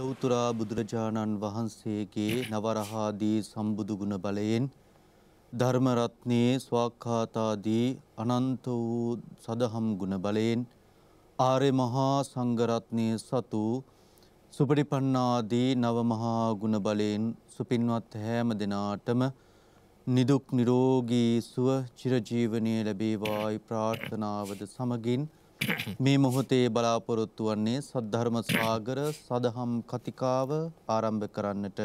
ලෞතුරා බුදුරජාණන් වහන්සේගේ නවරහාදී සම්බුදු ගුණ බලයෙන් ධර්ම රත්නයේ ස්වාක්ඛාතාදී අනන්ත වූ සදහම් ගුණ බලයෙන් ආර්ය මහා සංඝ රත්නයේ සතු සුපටිපන්නාදී නව මහා ගුණ බලයෙන් සුපින්වත් හැම දිනාටම නිදුක් නිරෝගී සුව චිරජීවනයේ ලැබේවායි ප්‍රාර්ථනාවද සමගින් මේ මොහොතේ බලාපොරොත්තු වන්නේ සද්ධර්ම සාගර සදහම් කතිකාව ආරම්භ කරන්නට.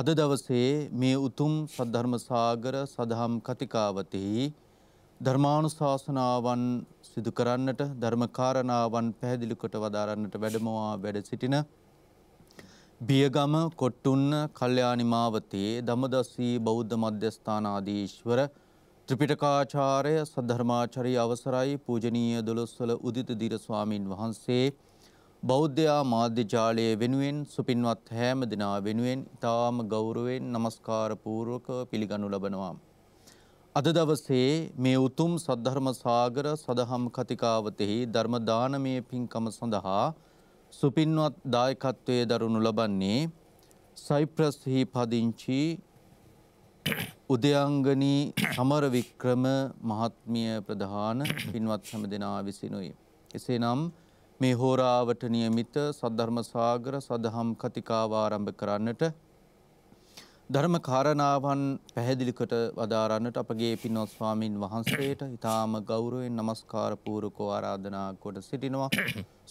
අද දවසේ මේ උතුම් සද්ධර්ම සාගර සදහම් කතිකාවතෙහි ධර්මානුශාසනාවන් සිදු කරන්නට ධර්මකාරණාවන් පැහැදිලිකොට වදාරන්නට වැඩමවා වැඩ සිටින බියගම කොට්ටුන්න කල්යාණි මාවතේ දමදස්සී බෞද්ධ මධ්‍යස්ථානාදීශ්වර ත්‍රිපිටකාචාරය සද්ධර්මාචරී අවසරයි පූජනීය දොළොස්වල උදිත දිර ස්වාමින් වහන්සේ බෞද්ධයා මාධ්‍ය ජාලය වෙනුවෙන් සුපින්වත් හැම දෙනා වෙනුවෙන් ඉතාම ගෞරවයෙන් নমස්කාර පූර්වක පිළිගනු ලබනවා. අද දවසේ මේ උතුම් සද්ධර්ම සාගර සදහම් කතිකාවතෙහි ධර්ම දානමය පින්කම සඳහා සුපින්වත් දායකත්වයේ දරනු ලබන්නේ සයිප්‍රස්හි පදිංචි උදයංගනී සමර වික්‍රම මහත්මිය ප්‍රධාන පින්වත් හැම දෙනා විසිනුයි. එසේනම් මේ හෝරාවට නියමිත සද්ධර්මසාගර සදහම් කතිකාවාරම්භ කරන්නට ධර්ම කාරණාවන් පැහැදිලිකට වදාරන්නට අපගේ පින්වත් ස්වාමින් වහන්සේට ඉතාම ගෞරවයෙන් নমස්කාර පූර්වකව ආරාධනා කොට සිටිනවා.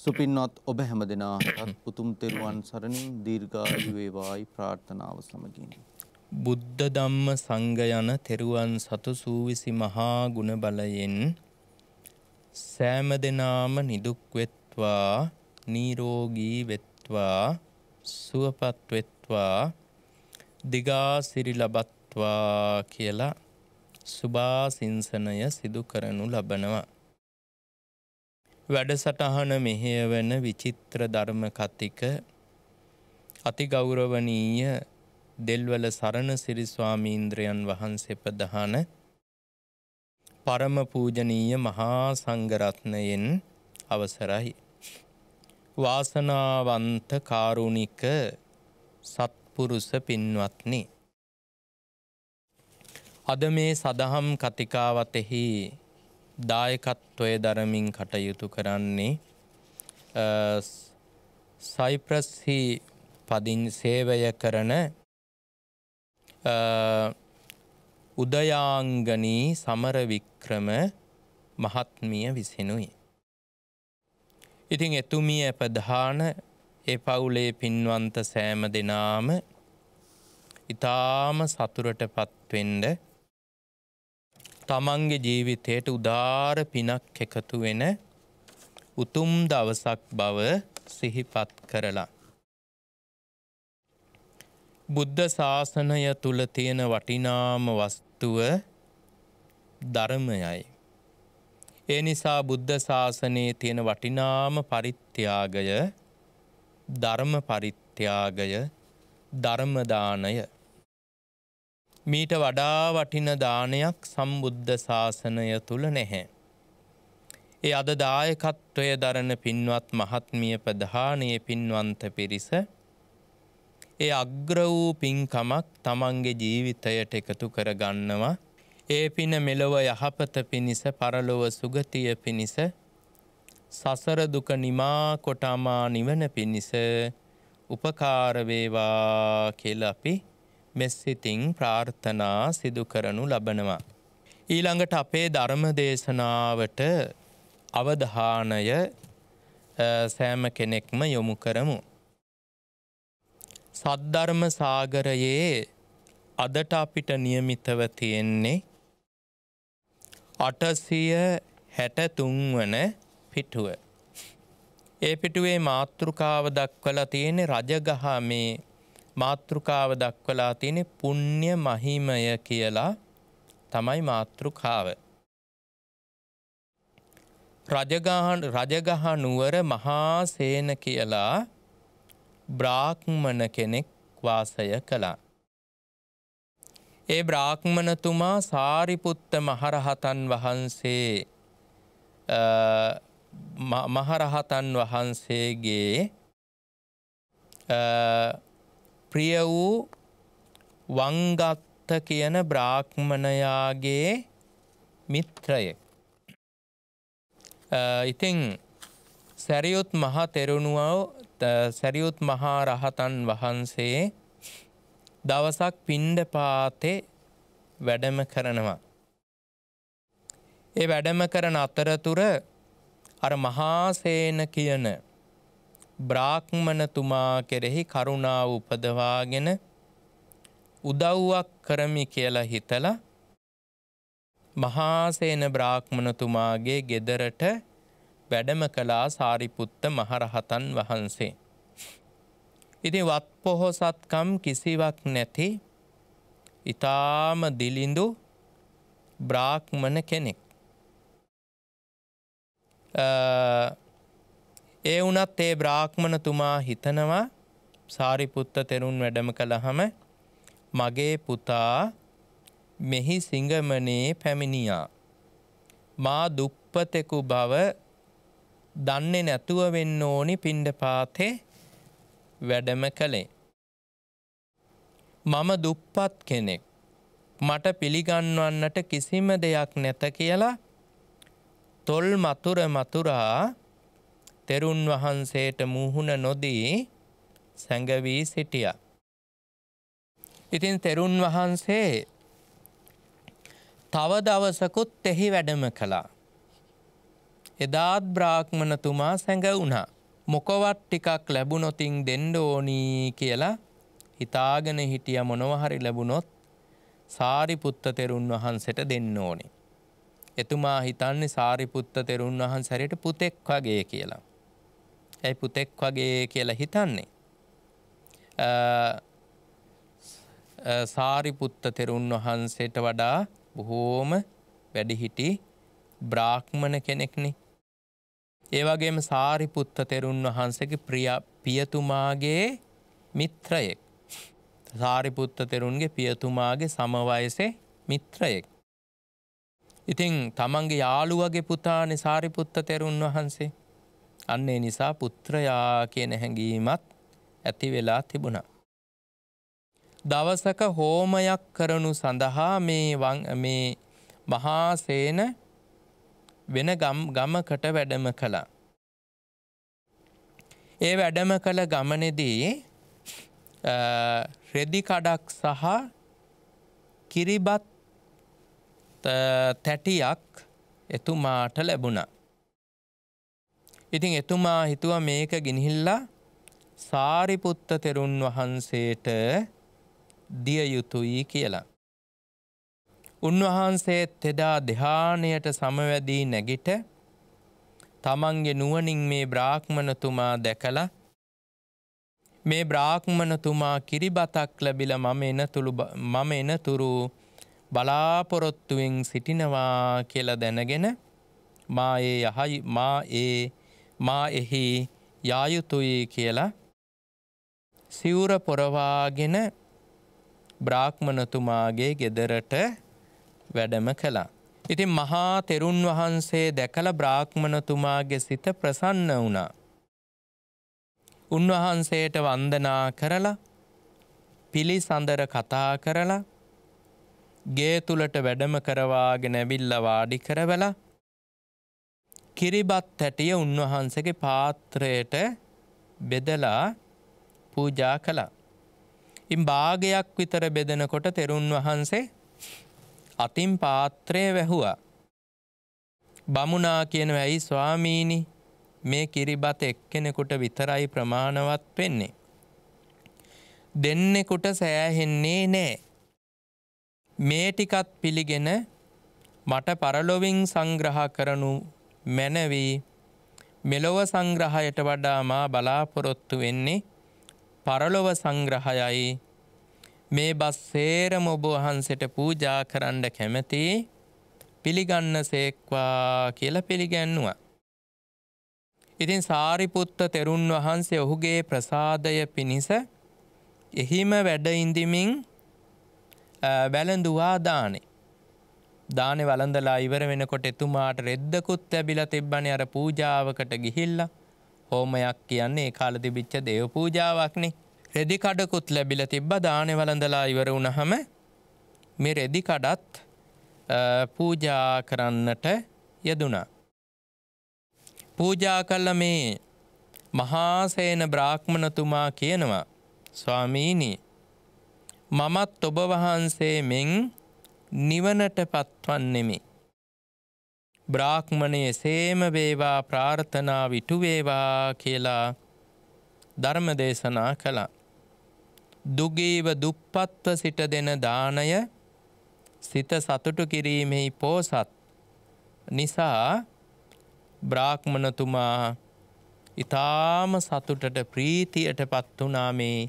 සුපින්වත් ඔබ හැම දෙනාටත් උතුම් තෙරුවන් සරණින් දීර්ඝායු වේවායි ප්‍රාර්ථනාව සමගින්. බුද්ධ ධම්ම සංඝ යන තෙරුවන් සතු සූවිසි මහා ගුණ බලයෙන් සෑම දෙනාම නිදුක් වෙත්වා නිරෝගී වෙත්වා සුවපත් වෙත්වා දිගාසිරි ලබත්වා කියලා සුභාසිංසනය සිදු කරනු ලබනවා වැඩසටහන මෙහෙයවන විචිත්‍ර ධර්ම කතික අතිගෞරවනීය දෙල්වල සරණ සිරිස්වාමීන්ද්‍රයන් වහන්සේ ප්‍රධාන පරම පූජනීය මහා සංගරත්නයෙන් අවසරයි. වාසනාවන්ත කාරුණික සත්පුරුස පින්වත්නි. අද මේ සදහම් කතිකාවතෙහි දායකත්වය දරමින් කටයුතු කරන්නේ සයිප්‍රස්හි පදින් සේවය කරන උදයාංගනී සමරවික්‍රම මහත්මිය විසිනුයි. ඉතිං එතුමිය ප්‍රධාන ඒ පවුලේ පින්වන්ත සෑම දෙනාම ඉතාම සතුරට පත්වෙන්ඩ තමන්ගේ ජීවිතයට උදාර පිනක් එකතු වෙන උතුම් දවසක් බව සිහිපත් කරලා. බුද්ධ ශාසනය තුළ තියෙන වටිනාම වස්තුව ධර්මයයි. ඒ නිසා බුද්ධ ශාසනයේ තියෙන වටිනාම පරිත්‍යාගය ධර්ම පරිත්‍යාගය ධර්මදානය. මීට වඩා වටින දානයක් සම්බුද්ධ ශාසනය තුළ නැහැ. ඒ අද දායකත්වය දරන පින්වත් මහත්මිය ප්‍රධානය පින්වන්ත පිරිස ඒ අග්‍ර වූ පින්කමක් තමන්ගේ ජීවිතයට එකතු කරගන්නවා. ඒ පින මෙලොව යහපත පිණිස පරලොව සුගතිය පිණිස සසර දුක නිමා කොට අමා නිවන පිණිස උපකාර වේවා කියලා අපි මෙස්සිතින් ප්‍රාර්ථනා සිදු කරනු ලබනවා. ඊළඟට අපේ ධර්ම දේශනාවට අවධානය සෑම කෙනෙක්ම යොමු කරමු. සද්ධර්ම සාගරයේ අදට අපිට නියමිතව තියෙන්නේ අටසිය හැටතුන්වන පිටුව. ඒ පිටුවේ මාතෘකාව දක්වලා තියෙන රජගහ මේ මාතෘකාව දක්වලා තියෙන පුණ්‍ය මහිමය කියලා තමයි මාතෘකාව. රජගහ නුවර මහා සේන කියලා බ්‍රාහ්මණ කෙනෙක් වාසය කළා. ඒ බ්‍රාහ්මණතුමා සාරිපුත්ත මහරහතන් වහන්සේ මහරහතන් වහන්සේගේ ප්‍රිය වූ වංගත්ත කියන බ්‍රාහ්මණයාගේ මිත්‍රයෙක්. ඉතිං සැරියුත් මහ තෙරුණුවෝ සැරියුත් මහා රහතන් වහන්සේ දවසක් පින්ඩ පාතේ වැඩම කරනවා. ඒ වැඩම කරන අතරතුර අර මහාසේන කියන බ්‍රාක්්මණතුමා කෙරෙහි කරුණාව උපදවාගෙන උදව්වක් කරමි කියලා හිතලා මහාසේන බ්‍රාක්්මණතුමාගේ ගෙදරට වැඩම කළා සාරිපුත්ත මහරහතන් වහන්සේ. ඉති වත් පොහොසත්කම් කිසිවක් නැති ඉතාම දිලිඳු බ්‍රාක්්මන කෙනෙක්. ඒ වනත් ඒ බ්‍රාක්්මණතුමා හිතනවා සාරිපුත්ත තෙරුන් වැඩම කළහම මගේ පුතා මෙහි සිංගමනයේ පැමිණියා. මා දුප්පතෙකු බව දන්නේ නැතුව වෙන්න ඕනි පිණ්ඩ පාතේ වැඩම කළේ. මම දුප්පත් කෙනෙක් මට පිළිගන්වන්නට කිසිම දෙයක් නැත කියලා තොල් මතුර මතුරා තෙරුන් වහන්සේට මුහුණ නොදී සැඟවී සිටිය. ඉතින් තෙරුන් වහන්සේ තව දවසකුත් එහි වැඩම කළා. එදාත් බ්‍රාහ්මණතුමා සැඟ වුණා. මොකවත් ටිකක් ලැබුණොතින් දෙන්න ඕනී කියලා හිතාගෙන හිටිය මොනවහරි ලැබුණොත් සාරිපුත්ත තෙරුන් වහන්සට දෙන්න ඕනේ. එතුමා හිතන්නේ සාරිපුත්ත තෙරුන් වහන්සරයට පුතෙක් වගේ කියලා. ඇයි පුතෙක් වගේ කියලා හිතන්නේ. සාරිපුත්ත තෙරුන් වහන්සේට වඩා බොහෝම වැඩිහිටි බ්‍රාහ්මණ කෙනෙක්නේ ඒවගේම සාරිපුත්ත තෙරුන් වහන්සේගේ ප්‍රිය පියතුමාගේ මිත්‍රයෙක්. සාරිපුත්ත තෙරුන්ගේ පියතුමාගේ සමවයසේ මිත්‍රයෙක්. ඉතිං තමන්ගේ යාළුවගේ පුතානි සාරිපුත්ත තෙරුන් වහන්සේ. අන්නේ නිසා පුත්‍රයා කියන හැඟීමත් ඇති වෙලා තිබුණා. දවසක හෝමයක් කරනු සඳහා මේ මහාසේන වෙන ගමකට වැඩම කළා. ඒ වැඩම කළ ගමනෙදී රෙදිකඩක් සහ කිරිබත් තැටියක් එතුමාට ලැබුණ. ඉතින් එතුමා හිතුව මේක ගිනිහිල්ලා සාරිපුත්ත තෙරුන් වහන්සේට දිය යුතුයි කියලා. උන්වහන්සේත් එදා දෙහානයට සමවැදී නැගිට තමන්ගේ නුවනින් මේ බ්‍රාහ්මණතුමා දැකලා මේ බ්‍රාහ්මණතුමා කිරිබතක් ලැබිල මම එනතුළු මම එනතුරු බලාපොරොත්තුවෙන් සිටිනවා කියලා දැනගෙන මා ඒ යහයි මා ඒ මා එහි යායුතුයි කියලා සිවුර පොරවාගෙන බ්‍රාහ්මණතුමාගේ ගෙදරට වැඩම කළා. ඉතින් මහා තෙරුන් වහන්සේ දැකළ බ්‍රාහ්මණතුමාගේ සිත ප්‍රසන්න වුණා. උන්වහන්සේට වන්දනා කරලා පිළිසඳර කතා කරලා ගේ තුළට වැඩම කරවාගෙන ඇවිල්ල වාඩි කරවලා කිරිබත් හැටිය උන්වහන්සගේ පාත්‍රයට බෙදලා පූජා කළා. ඉම් භාගයක් විතර බෙදෙනකොට තෙරුන් වහන්සේ අතින් පාත්‍රය වැැහුවා. බමුණා කියන ඇයි ස්වාමීණි මේ කිරිබත එක්කෙනෙකුට විතරයි ප්‍රමාණවත් වෙන්නේ. දෙන්නෙකුට සෑහෙන්නේ නෑ. මේ ටිකත් පිළිගෙන මට පරලොවින් සංග්‍රහ කරනු මැනවී මෙලොව සංග්‍රහයට වඩා මා බලාපොරොත්තු වෙන්නේ පරලොව සංග්‍රහයයි මේ බස් සේරම ඔබ වහන්සට පූජා කරන්න කැමැති පිළිගන්න සේක්වා කියල පිළිගැන්නවා. ඉතින් සාරිපුත්ත තෙරුන් වහන්සේ ඔහුගේ ප්‍රසාදය පිණිස එහිම වැඩඉඳමින් බැලඳුවා දානේ. දානෙ වලඳලා ඉවර වෙනකොට එතුමාට රෙද්දකුත් ඇබිල තිබ්බන අර පූජාවකට ගිහිල්ල හෝමයක් කියන්නේ කාලතිබිච්ච දේව පූජාවක්නේ රෙදිකඩකුත් ලැබිල තිබ්බ දානය වලඳලා ඉවර වුණහම මේ රෙදිකඩත් පූජා කරන්නට යෙදුණා. පූජා කල්ල මේ මහාසේන බ්‍රාහ්මණතුමා කියනවා ස්වාමීනී මමත් ඔබ වහන්සේ මෙන් නිවනට පත්වන්නෙමි. බ්‍රාහ්මණය සේම වේවා ප්‍රාර්ථනා විටුවේවා කියලා ධර්ම දේශනා කළා. දුගේව දුප්පත්ව සිට දෙන දානය සිත සතුටු කිරීමෙහි පෝසත් නිසා බ්‍රාහ්මණතුමා ඉතාම සතුටට ප්‍රීතියට පත් වනා මේ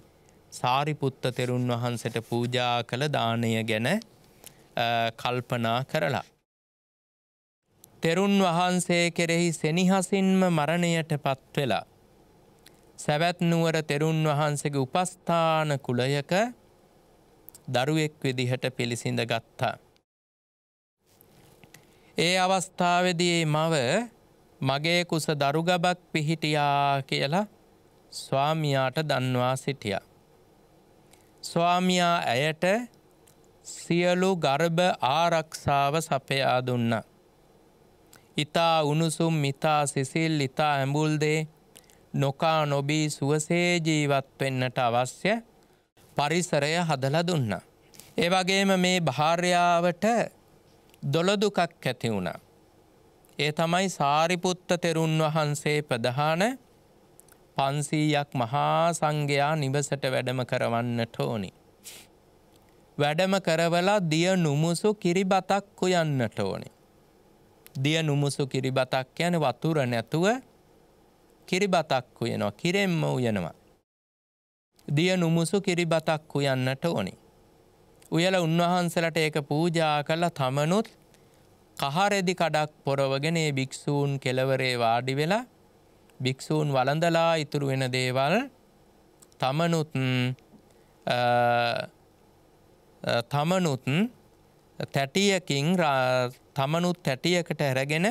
සාරිපුත්ත තෙරුන් වහන්සට පූජා කළ දානය ගැන කල්පනා කරලා. තෙරුන් වහන්සේ කෙරෙහි සෙනිහසින්ම මරණයට පත්වෙලා සැවැත්නුවර තෙරුන් වහන්සේගේ උපස්ථාන කුලයක දරුවෙක් විදිහට පිළිසිඳ ගත්තා. ඒ අවස්ථාවදී මව මගේ කුස දරුගබක් පිහිටියා කියලා ස්වාමියාට දන්වා සිටිය. ස්වාමියා ඇයට සියලු ගර්භ ආරක්ෂාව සපයා දුන්න. ඉතා උණුසුම් මිතා සිසිල් ඉතා ඇඹුල්දේ නොකා නොබී සුවසේ ජීවත් වෙන්නට අවශ්‍ය පරිසරය හදල දුන්න. ඒ වගේම මේ භාර්යාවට දොළදුකක් ඇති වුණ. ඒ තමයි සාරිපුත්ත තෙරුන් වහන්සේ ප්‍රධාන පන්සීයක් මහා සංඝයා නිවසට වැඩම කරවන්නට ඕනි. වැඩම කරවලා දිය නුමුසු කිරිබතක් කුයන්නට ඕනි. දිය නුමුසු කිරිබතක් යන වතුර නැතුව කිරිබතක් වයනවා කිරෙම්ම උයනවා. දිය නුමුසු කිරිබතක් උයන්නට ඕනි. උයල උන්වහන්සලට ඒක පූජා කළ තමනුත් කහරෙදි කඩක් පොරවගෙන ඒ භික්‍ෂූන් කෙලවරේ වාඩි වෙලා භික්‍ෂූන් වලඳලා ඉතුරු වෙන දේවල් තමනුත් තමනුත් තැටියකින් තමනුත් තැටියකට ඇරගෙන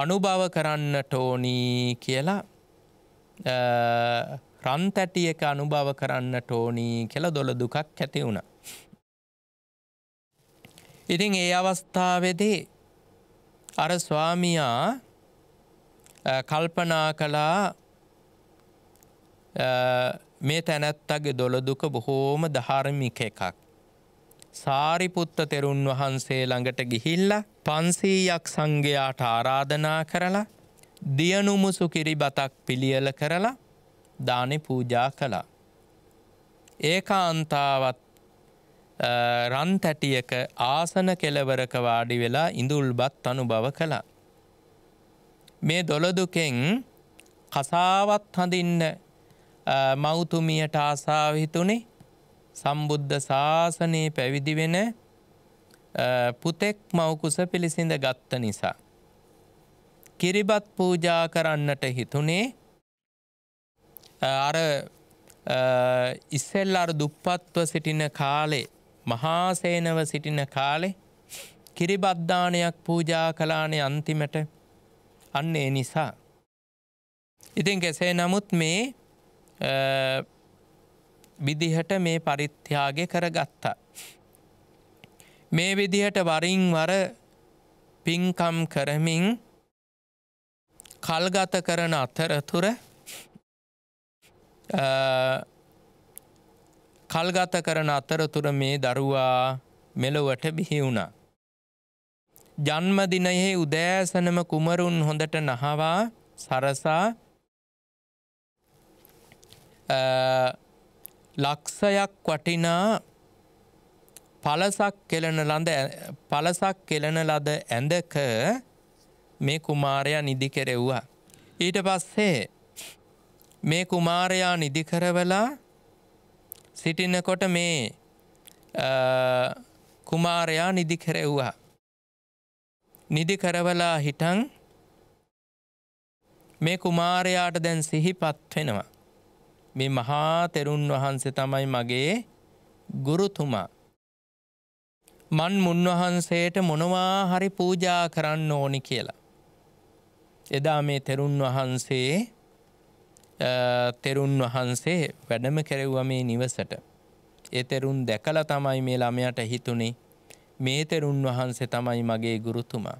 අනුභව කරන්න ටෝනී කියලා රන්තැටියක අනුභව කරන්න ටෝනී කෙල දොළ දුකක් ඇති වුණ. ඉතින් ඒ අවස්ථාවදී අර ස්වාමියා කල්පනා කලා මේ තැනැත්තගේ දොළදුක බොහෝම ධාර්මික එකක්. සාරිපුත්ත තෙරුන් වහන්සේ ළඟට ගිහිල්ල පන්සීයක් සංඝයාට ආරාධනා කරලා දියනුමුසු කිරි බතක් පිළියල කරලා දානෙ පූජා කළා. ඒකාන්තාවත් රන්තැටියක ආසන කෙලවරක වාඩි වෙලා ඉඳුල්බත් අනුභව කළා. මේ දොළදුකෙන් කසාවත් හඳින්න මෞතුමියට ආසාාව හිතුනේ සම්බුද්ධ ශාසනයේ පැවිදි වෙන පුතෙක් මවකුස පිළිසිඳ ගත්ත නිසා. කිරිබත් පූජා කරන්නට හිතුනේ අර ඉස්සෙල් අර දුප්පත්ව සිටින කාලේ මහාසේනව සිටින කාලේ කිරිබද්ධානයක් පූජා කලානේ අන්තිමට අන්න ඒ නිසා. ඉතින් කෙසේ නමුත් මේ විදිහට මේ පරිත්‍යාග කරගත්තා. මේ විදිහට වරින් වර පින්කම් කරමින් කල්ගත කරන අතරතුර කල්ගත කරන අතරතුර මේ දරුවා මෙලොවට බිහි වුණා. ජන්මදිනයෙහි උදෑසනම කුමරුන් හොඳට නහවා සරසා ලක්ෂයක් වටිනා පලසක් කෙලන ලඳ පලසක් කෙලන ලද ඇඳක මේ කුමාරයා නිදි කෙරෙව්වා. ඊට පස්සේ මේ කුමාරයා නිදිකරවලා සිටිනකොට මේ කුමාරයා නිදිකරෙව්වා. නිදිකරවලා හිටන් මේ කුමාරයාට දැන් සිහිපත් වෙනවා. මේ මහා තෙරුන් වහන්සේ තමයි මගේ ගුරුතුමා. මන් මුන්වහන්සේට මොනවා හරි පූජා කරන්න ඕනි කියලා. එදා මේ තෙරුන් වහන්සේ තෙරුන් වහන්සේ වැඩම කෙරෙව්ව මේ නිවසට. ඒ තෙරුන් දැකල තමයි මේ ළමයට හිතුනේ මේ තෙරුන් වහන්සේ තමයි මගේ ගුරුතුමා.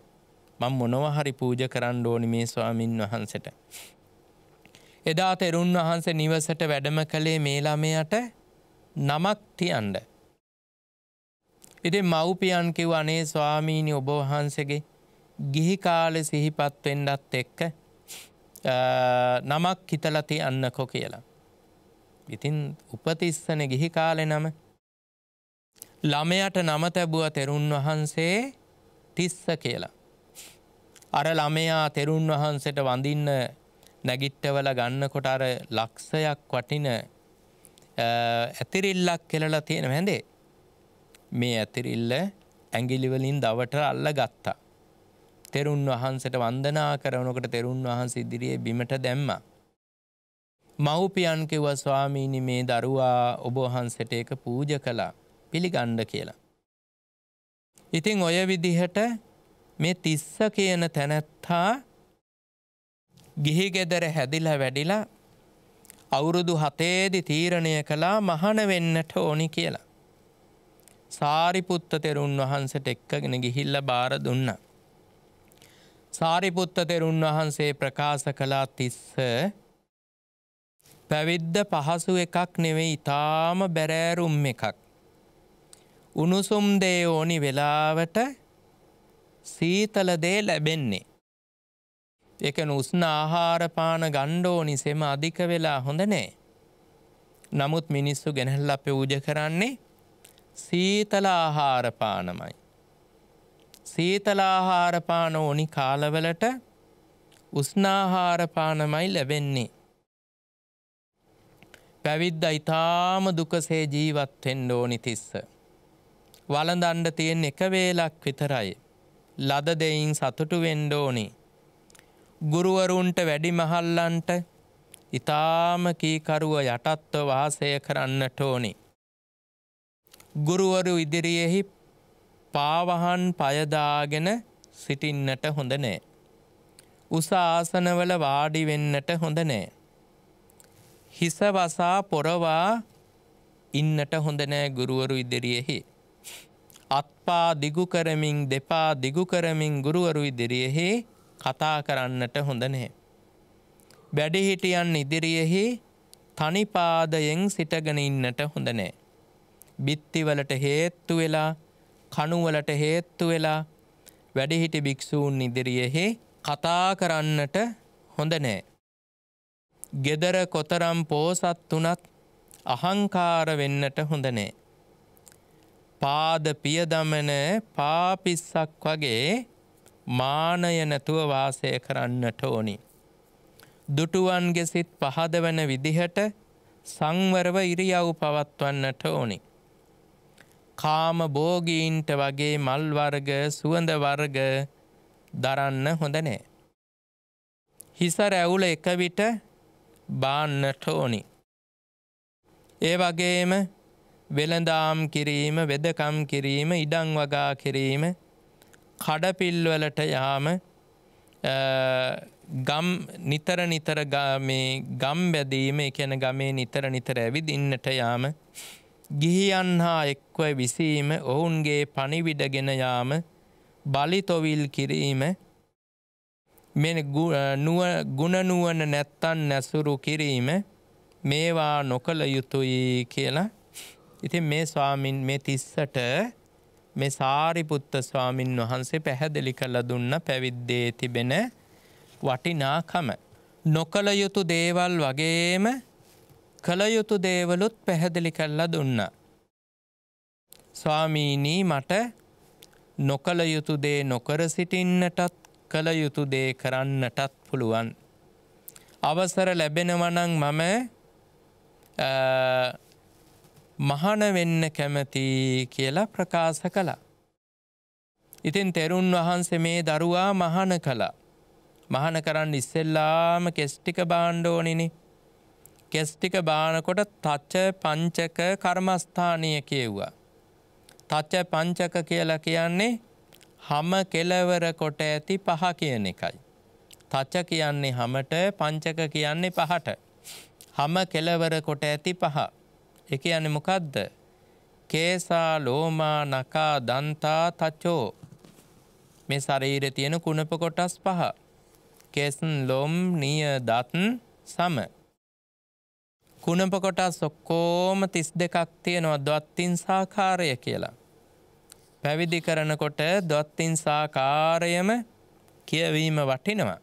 මං මොනවහරි පූජ කරන්න ඕනි මේ ස්වාමින් වහන්සට. එදා තෙරුන් වහන්සේ නිවසට වැඩම කළේ මේ ළමයට නමක් තියන්ඩ. ඉතින් මව්පියන් කිව් අනේ ස්වාමීණි ඔබ වහන්සේගේ ගිහි කාලෙ සිහිපත්වෙන්ඩත් එක්ක නමක් හිතලති අන්නකො කියලා. ඉතින් උපතිස්සන ගිහි කාලෙ නම ළමයට නම තැබුව තෙරුන් වහන්සේ තිස්ස කියලා. අර ළමයා තෙරුන් වහන්සට වඳින්න නැගිට්ටවල ගන්නකොට අර ලක්ෂයක් වටින ඇතිරිල්ලක් කෙලලා තියෙන හැඳේ මේ ඇතිරිල්ල ඇගිලිවලින් දවට අල්ල ගත්තා. තෙරුන් වහන්සට වන්දනා කරනකට තෙරුන් වහන්ස ඉදිරියේ බිමට දැම්ම. මව්පියන් කිව්ව ස්වාමීනි මේ දරුවා ඔබහන්සට එක පූජ කලා පිළිගණ්ඩ කියලා. ඉතිං ඔය විදිහට මේ තිස්ස කියන තැනැත්තා ගිහි ගෙදර හැදිලා වැඩිලා අවුරුදු හතේදි තීරණය කළා මහන වෙන්නට ඕනි කියලා. සාරිපුත්ත තෙරුන් වහන්සට එක්කගෙන ගිහිල්ල බාර දුන්න. සාරිපුත්ත තෙරුන් වහන්සේ ප්‍රකාශ කළා තිස්ස පැවිද්ද පහසු එකක් නෙවෙයි ඉතාම බැරෑරුම් එකක්. උණුසුම් දේ ඕනි වෙලාවට සීතලදේ ලැබෙන්නේ. එකන උස්න ආහාරපාන ගණ්ඩෝනි සෙම අධික වෙලා හොඳ නෑ. නමුත් මිනිස්සු ගැනැල්ල අප පූජ කරන්නේ සීතල ආහාරපානමයි. සීතල ආහාරපාන ඕනි කාලවලට උස්නාහාරපානමයි ලැබෙන්නේ. පැවිද්ද ඉතාම දුකසේ ජීවත්වෙන් ඕනි තිස්ස. වලඳන්ඩ තියෙන් එක වේලක් විතරයි. ලද දෙයින් සතුටු වෙන්ඩෝනිි ගුරුවරුන්ට වැඩි මහල්ලන්ට ඉතාම කීකරුව යටත්ව වාසය කරන්නට ඕනි. ගුරුවරු ඉදිරියෙහි පාවහන් පයදාගෙන සිටින්නට හොඳ නෑ. උස ආසනවල වාඩි වෙන්නට හොඳ නෑ. හිස වසා පොරවා ඉන්නට හොඳ නෑ ගුරුවරු ඉදිරියෙහි. අත්පා දිගු කරමින් දෙපා දිගු කරමින් ගුරුවරු ඉදිරියෙහි කතා කරන්නට හොඳ නැහැ. වැඩිහිටියන් ඉදිරියෙහි තනිපාදයෙන් සිටගෙන ඉන්නට හොඳ නැහැ. බිත්තිවලට හේත්තු වෙලා කණුවලට හේත්තු වෙලා වැඩිහිටි භික්ෂූන් ඉදිරියෙහි කතා කරන්නට හොඳ නෑ. ගෙදර කොතරම් පෝසත් වනත් අහංකාර වෙන්නට හොඳ නෑ. පාද පියදමන පාපිස්සක් වගේ මානය නැතුව වාසය කරන්නට ඕනි. දුටුවන්ගේ සිත් පහද වන විදිහට සංවරව ඉරියව් පවත්වන්නට ඕනි. කාම බෝගීන්ට වගේ මල් වර්ග සුවඳ වර්ග දරන්න හොඳ නෑ. හිස රැවුල එක විට බාන්නට ඕනි. ඒ වගේම වෙළඳාම් කිරීම වෙදකම් කිරීම ඉඩං වගා කිරීම කඩපිල්වලට යාම ගම් නිතර නිතර මේ ගම් බැදීම එකන ගමේ නිතර නිතර ඇවිදින්නට යාම ගිහියන් හා එක්ව විසීම ඔවුන්ගේ පනිවිඩගෙන යාම බලිතොවිල් කිරීම මෙ ගුණනුවන නැත්තන් නැසුරු කිරීම මේවා නොකළ යුතුයි කියලා ඉතින් මේ ස්වාමින් මේ තිස්සට මේ සාරිපුත්ත ස්වාමින් වහන්සේ පැහැදිලි කළ දුන්න පැවිද්දේ තිබෙන වටිනාකම. නොකළ යුතු දේවල් වගේම කළයුතු දේවලුත් පැහැදිලි කල්ලා දුන්න. ස්වාමීනී මට නොකළ යුතු දේ නොකර සිටින්නටත් කළ යුතු දේ කරන්නටත් පුළුවන්. අවසර ලැබෙනවනං මම මහන වෙන්න කැමති කියලා ප්‍රකාශ කළා. ඉතින් තෙරුන් වහන්සේ මේ දරුවා මහන කළා. මහන කරන්න ඉස්සෙල්ලාම කෙස්්ටික බාණ්ඩෝනිනි. කෙස්්ටික බානකොට තච්ච පංචක කර්මස්ථානය කියව්වා. තච්ච පංචක කියලා කියන්නේ හම කෙලවර කොට ඇති පහ කියන එකයි. තච්ච කියන්නේ හමට පංචක කියන්නේ පහට. හම කෙලවර කොට ඇති පහ. ඒ කියන්නේ මොකද්ද? කේසා ලෝමා නකා දන්තා තචෝ මේ ශරීරයේ තියෙන කුණප කොටස් පහ. කේසන් ලොම් නිය දත් සම. කුණප කොටස් ඔක්කොම 32ක් තියෙනවා දවත්ින් සාකාරය කියලා. පැවිදි කරනකොට දොත්තින් සාකාරයම කියවීම වටිනවා.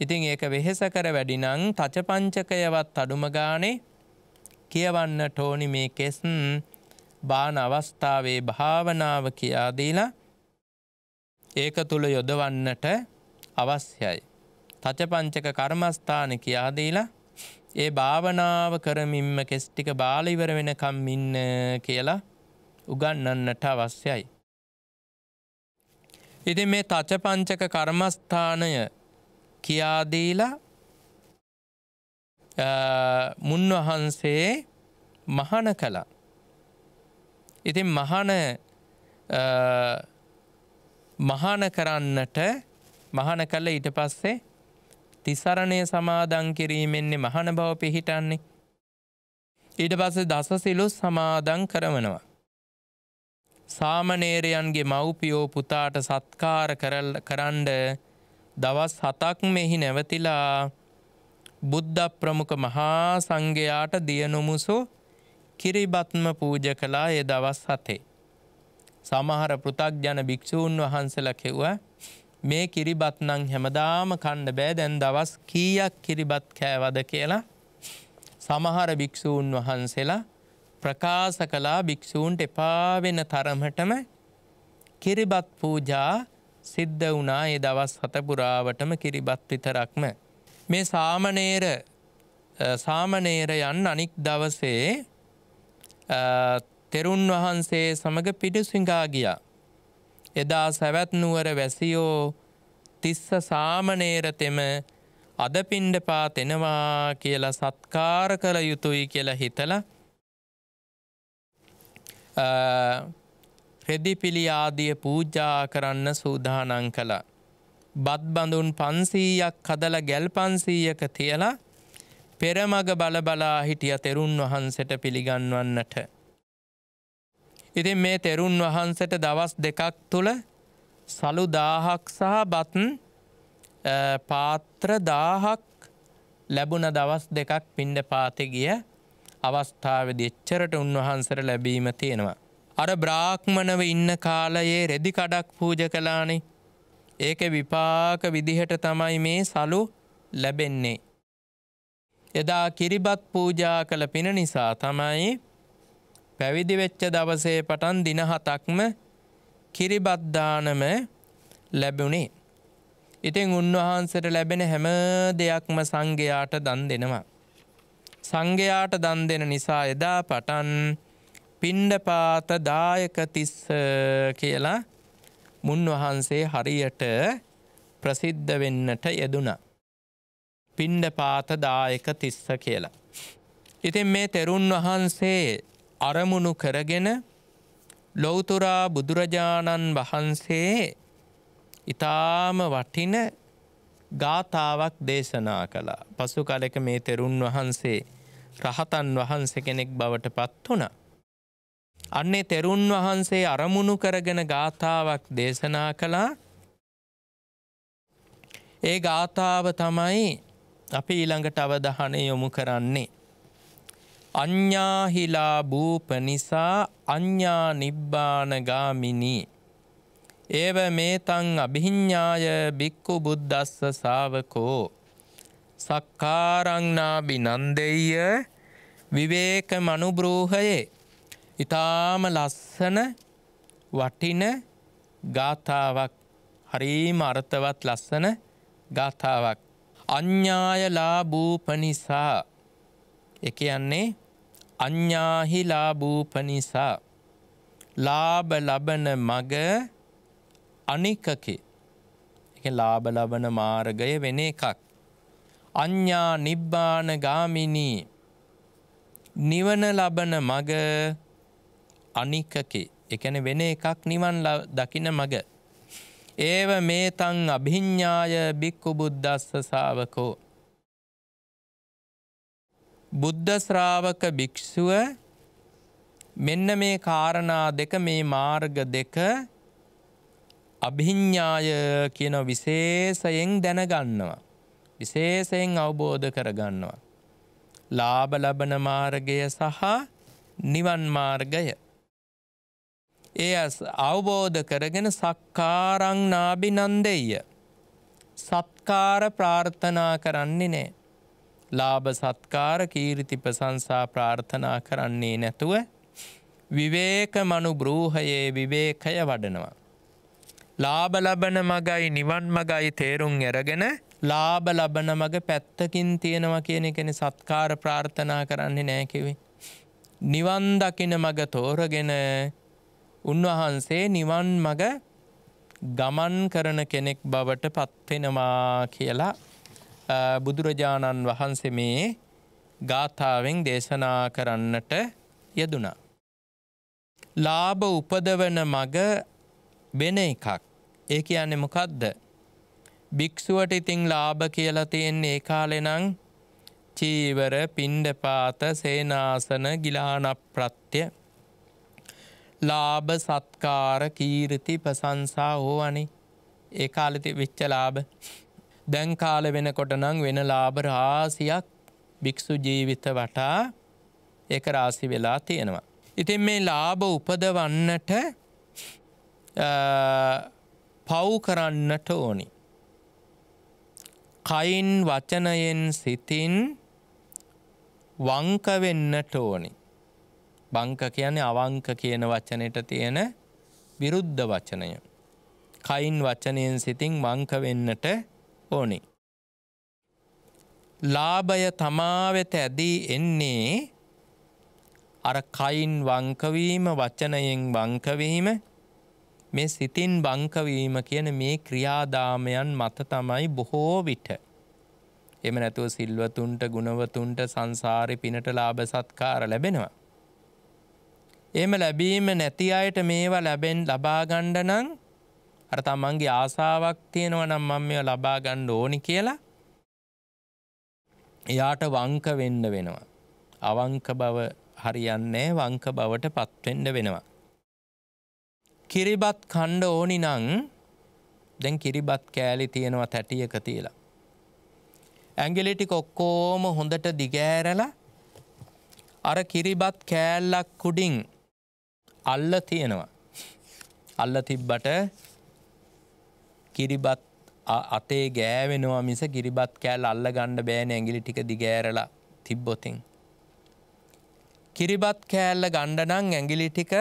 ඉතින් ඒක වෙහෙස කර වැඩිනං තචපංචකයවත් අඩුම ගානේ කියවන්න ටෝනි මේ කෙසන් බාන අවස්ථාවේ භාවනාව කියාදීලා ඒක තුළ යොදවන්නට අවශ්‍යයි. තචපංචක කර්මස්ථාන කියාදීලා ඒ භාවනාව කරමින්ම කෙස්ටික බාලිවර වෙනකම් ඉන්න කියලා උගන්නන්නට අවශ්‍යයි. ඉති මේ තචපංචක කර්මස්ථානය කියාදීලා මුන්වහන්සේ මහන කළා. ඉතින් මහන මහන කරන්නට මහන කළ ඊට පස්සේ තිසරණය සමාදන් කිරීමෙන්නේ මහන බව පිහිටන්නේ. ඊට පස්සේ දසසිලු සමාදන් කරවනවා. සාමනේරයන්ගේ මව්පියෝ පුතාට සත්කාර කරන්න දවස් හතක් මෙහි නැවතිලා බුද්ධ ප්‍රමුඛ මහා සංඝයාට දියනුමුසු කිරිබත්ම පූජ කළා ඒ දවස් හතේ. සමහර පෘතක් ජන භික්‍ෂූන් වහන්සල කෙව්ව මේ කිරිබත් නං හැමදාම කණ්ඩ බෑ දැන් දවස් කීයක් කිරිබත් කෑවද කියලා සමහර භික්‍ෂූන් වහන්සේලා ප්‍රකාශ කලා භික්‍ෂූන්ට එපා වෙන තරමටම කිරිබත් පූජා සිද්ධ වුණා ඒ දවස් හතපුරාවටම කිරිබත් විතරක්ම. මේ සාමනේර සාමනේරයන් අනික් දවසේ තෙරුන් වහන්සේ සමඟ පිඩුසිංගා ගියා. එදා සැවැත්නුවර වැසියෝ තිස්ස සාමනේරතෙම අද පිණ්ඩ පාතෙනවා කියලා සත්කාර කළ යුතුයි කියලා හිතල රෙදිපිලි ආදිය පූජා කරන්න සූදානං කලා. බත්බඳුන් පන්සීයක් කදල ගැල් පන්සීයක තියලා පෙරමග බලබලා හිටිය තෙරුන් වහන්සට පිළිගන්වන්නට. ඉතින් මේ තෙරුන් වහන්සට දවස් දෙකක් තුළ සලු දාහක් සහ බතන් පාත්‍ර දාහක් ලැබුණ දවස් දෙකක් පින්ඩ පාති ගිය අවස්ථාවද එච්චරට උන්වහන්සර ලැබීම තියෙනවා. අර බ්‍රාක්්මණව ඉන්න කාලයේ රෙදිකඩක් පූජ කලානේ ඒක විපාක විදිහට තමයි මේ සලු ලැබෙන්නේ. එදා කිරිබත් පූජා කළ පින නිසා තමයි පැවිදිවෙච්ච දවසේ පටන් දිනහතක්ම කිරිබත්දානම ලැබුණේ. ඉතින් උන්වහන්සට ලැබෙන හැම දෙයක්ම සංඝයාට දන් දෙනවා. සංඝයාට දන් දෙන නිසා එදා පටන් පිණ්ඩපාත දායක තිස්ස කියලා මුන්වහන්සේ හරියට ප්‍රසිද්ධ වෙන්නට යෙදුනා. පිණ්ඩ පාතදායක තිස්ස කියලා. ඉතින් මේ තෙරුන් වහන්සේ අරමුණු කරගෙන ලොවතුරා බුදුරජාණන් වහන්සේ ඉතාම වටින ගාථාවක් දේශනා කළා. පසු කලෙක මේ තෙරුන් වහන්සේ රහතන් වහන්ස කෙනෙක් බවට පත් වනා. අන්නේ තෙරුන් වහන්සේ අරමුණු කරගෙන ගාථාවක් දේශනා කළා ඒ ගාථාව තමයි අපි ඊළඟට අවධහන යොමු කරන්නේ. අඥ්ඥාහිලා භූප නිසා අඥ්ඥා නිබ්බානගාමිනී. ඒව මේතං අභිහිඤ්ඥාය බික්කු බුද්ධස්ස සාාවකෝ. සක්කාරංනාබි නන්දෙය විවේක මනුබ්‍රෝහයේ ඉතාම ලස්සන වටින ගාථාවක් හරීම අර්ථවත් ලස්සන ගාථාවක්. අඥ්ඥායලා භූපනිසා එක යන්නේ අඥ්ඥාහිලා භූපනිසා ලාබ ලබන මග අනිකකි ලාබ ලබන මාර්ගය වෙන එකක්. අඥ්ඥා නිබ්බාන ගාමිණී නිවන ලබන මග අනිකකේ එකන වෙන එකක් නිවන් දකින මග. ඒව මේතන් අභිඤ්ඥාය බික්කු බුද්ධස්ස සාාවකෝ. බුද්ධශ්‍රාවක භික්‍ෂුව මෙන්න මේ කාරණා දෙක මේ මාර්ග දෙක අභිඤ්ඥාය කියන විශේෂයෙන් දැනගන්නවා. විශේෂයෙන් අවබෝධ කරගන්නවා. ලාභ ලබන මාර්ගය සහ නිවන් මාර්ගය ඒ අවබෝධ කරගෙන සක්කාරං නාබිනන්දෙය. සත්කාර ප්‍රාර්ථනා කරන්නේ නෑ. ලාභ සත්කාර කීරිති ප්‍රසංසා ප්‍රාර්ථනා කරන්නේ නැතුව විවේක මනු බ්‍රූහයේ විවේකය වඩනවා. ලාභ ලබන මගයි නිවන් මගයි තේරුම් ඇරගෙන ලාභ ලබන මග පැත්තකින් තියෙනවා කියන එකන සත්කාර ප්‍රාර්ථනා කරන්නේ නෑකිවේ. නිවන් දකින මග තෝරගෙන උන්වහන්සේ නිවන් මග ගමන් කරන කෙනෙක් බවට පත්වෙනවා කියලා බුදුරජාණන් වහන්සේ මේ ගාථාවෙන් දේශනා කරන්නට යෙදුනා. ලාභ උපදවන මග වෙන එකක් ඒ කියන්නේ මොකක්ද භික්‍ෂුවට ඉතිං ලාභ කියලා තියෙන් ඒ කාලෙනං චීවර පිණ්ඩපාත සේනාසන ගිලානප්‍රත්්‍ය ලාභ සත්කාර කීරති ප්‍රසංසා හෝවනේ ඒ කාලති විච්ච ලාභ දැන් කාල වෙනකොට නං වෙන ලාභ රාසියක් භික්‍ෂු ජීවිත වටා එක රාසි වෙලා තියෙනවා. ඉතින් මේ ලාභ උපදවන්නට පව් කරන්නට ඕනි. කයින් වචනයෙන් සිතින් වංකවෙන්නට ඕනි. බංක කියන්නේ අවංක කියන වචනයට තියෙන විරුද්ධ වචනය. කයින් වචනයෙන් සිතින් වංක වෙන්නට ඕනි. ලාභය තමා වෙත ඇදී එන්නේ අර කයින් වංකවීම වචනයෙන් වංකවීම මේ සිතින් බංකවීම කියන මේ ක්‍රියාදාමයන් මත තමයි බොහෝ විට. එම නැතුව සිල්වතුන්ට ගුණවතුන්ට සංසාරි පිනට ලාභ සත්කාර ලැබෙනවා. එහෙම ලැබීම නැති අයට මේවා ලැබෙන් ලබාගණ්ඩ නං අර තමන්ගේ ආසාවක් තියෙනව නම් මං මෙ ලබාගණ්ඩ ඕනි කියලා එයාට වංක වෙන්න වෙනවා. අවංක බව හරියන්නේ වංක බවට පත්වෙන්ඩ වෙනවා. කිරිබත් කණ්ඩ ඕනි නං දැන් කිරිබත් කෑලි තියෙනවා තැටියක තියලා. ඇගිලිටි කොක්කෝම හොඳට දිගෑරලා අර කිරිබත් කෑල්ලක් කුඩින් අල්ල තියෙනවා. අල්ල තිබ්බට කිරිබත් අතේ ගෑවෙනවා මිස කිරිබත් කෑල් අල්ල ගණ්ඩ බෑන ඇගිලි ටික දිගෑරලා තිබ්බොතින්. කිරිබත් කෑල්ල ගණ්ඩනං ඇගිලි ටික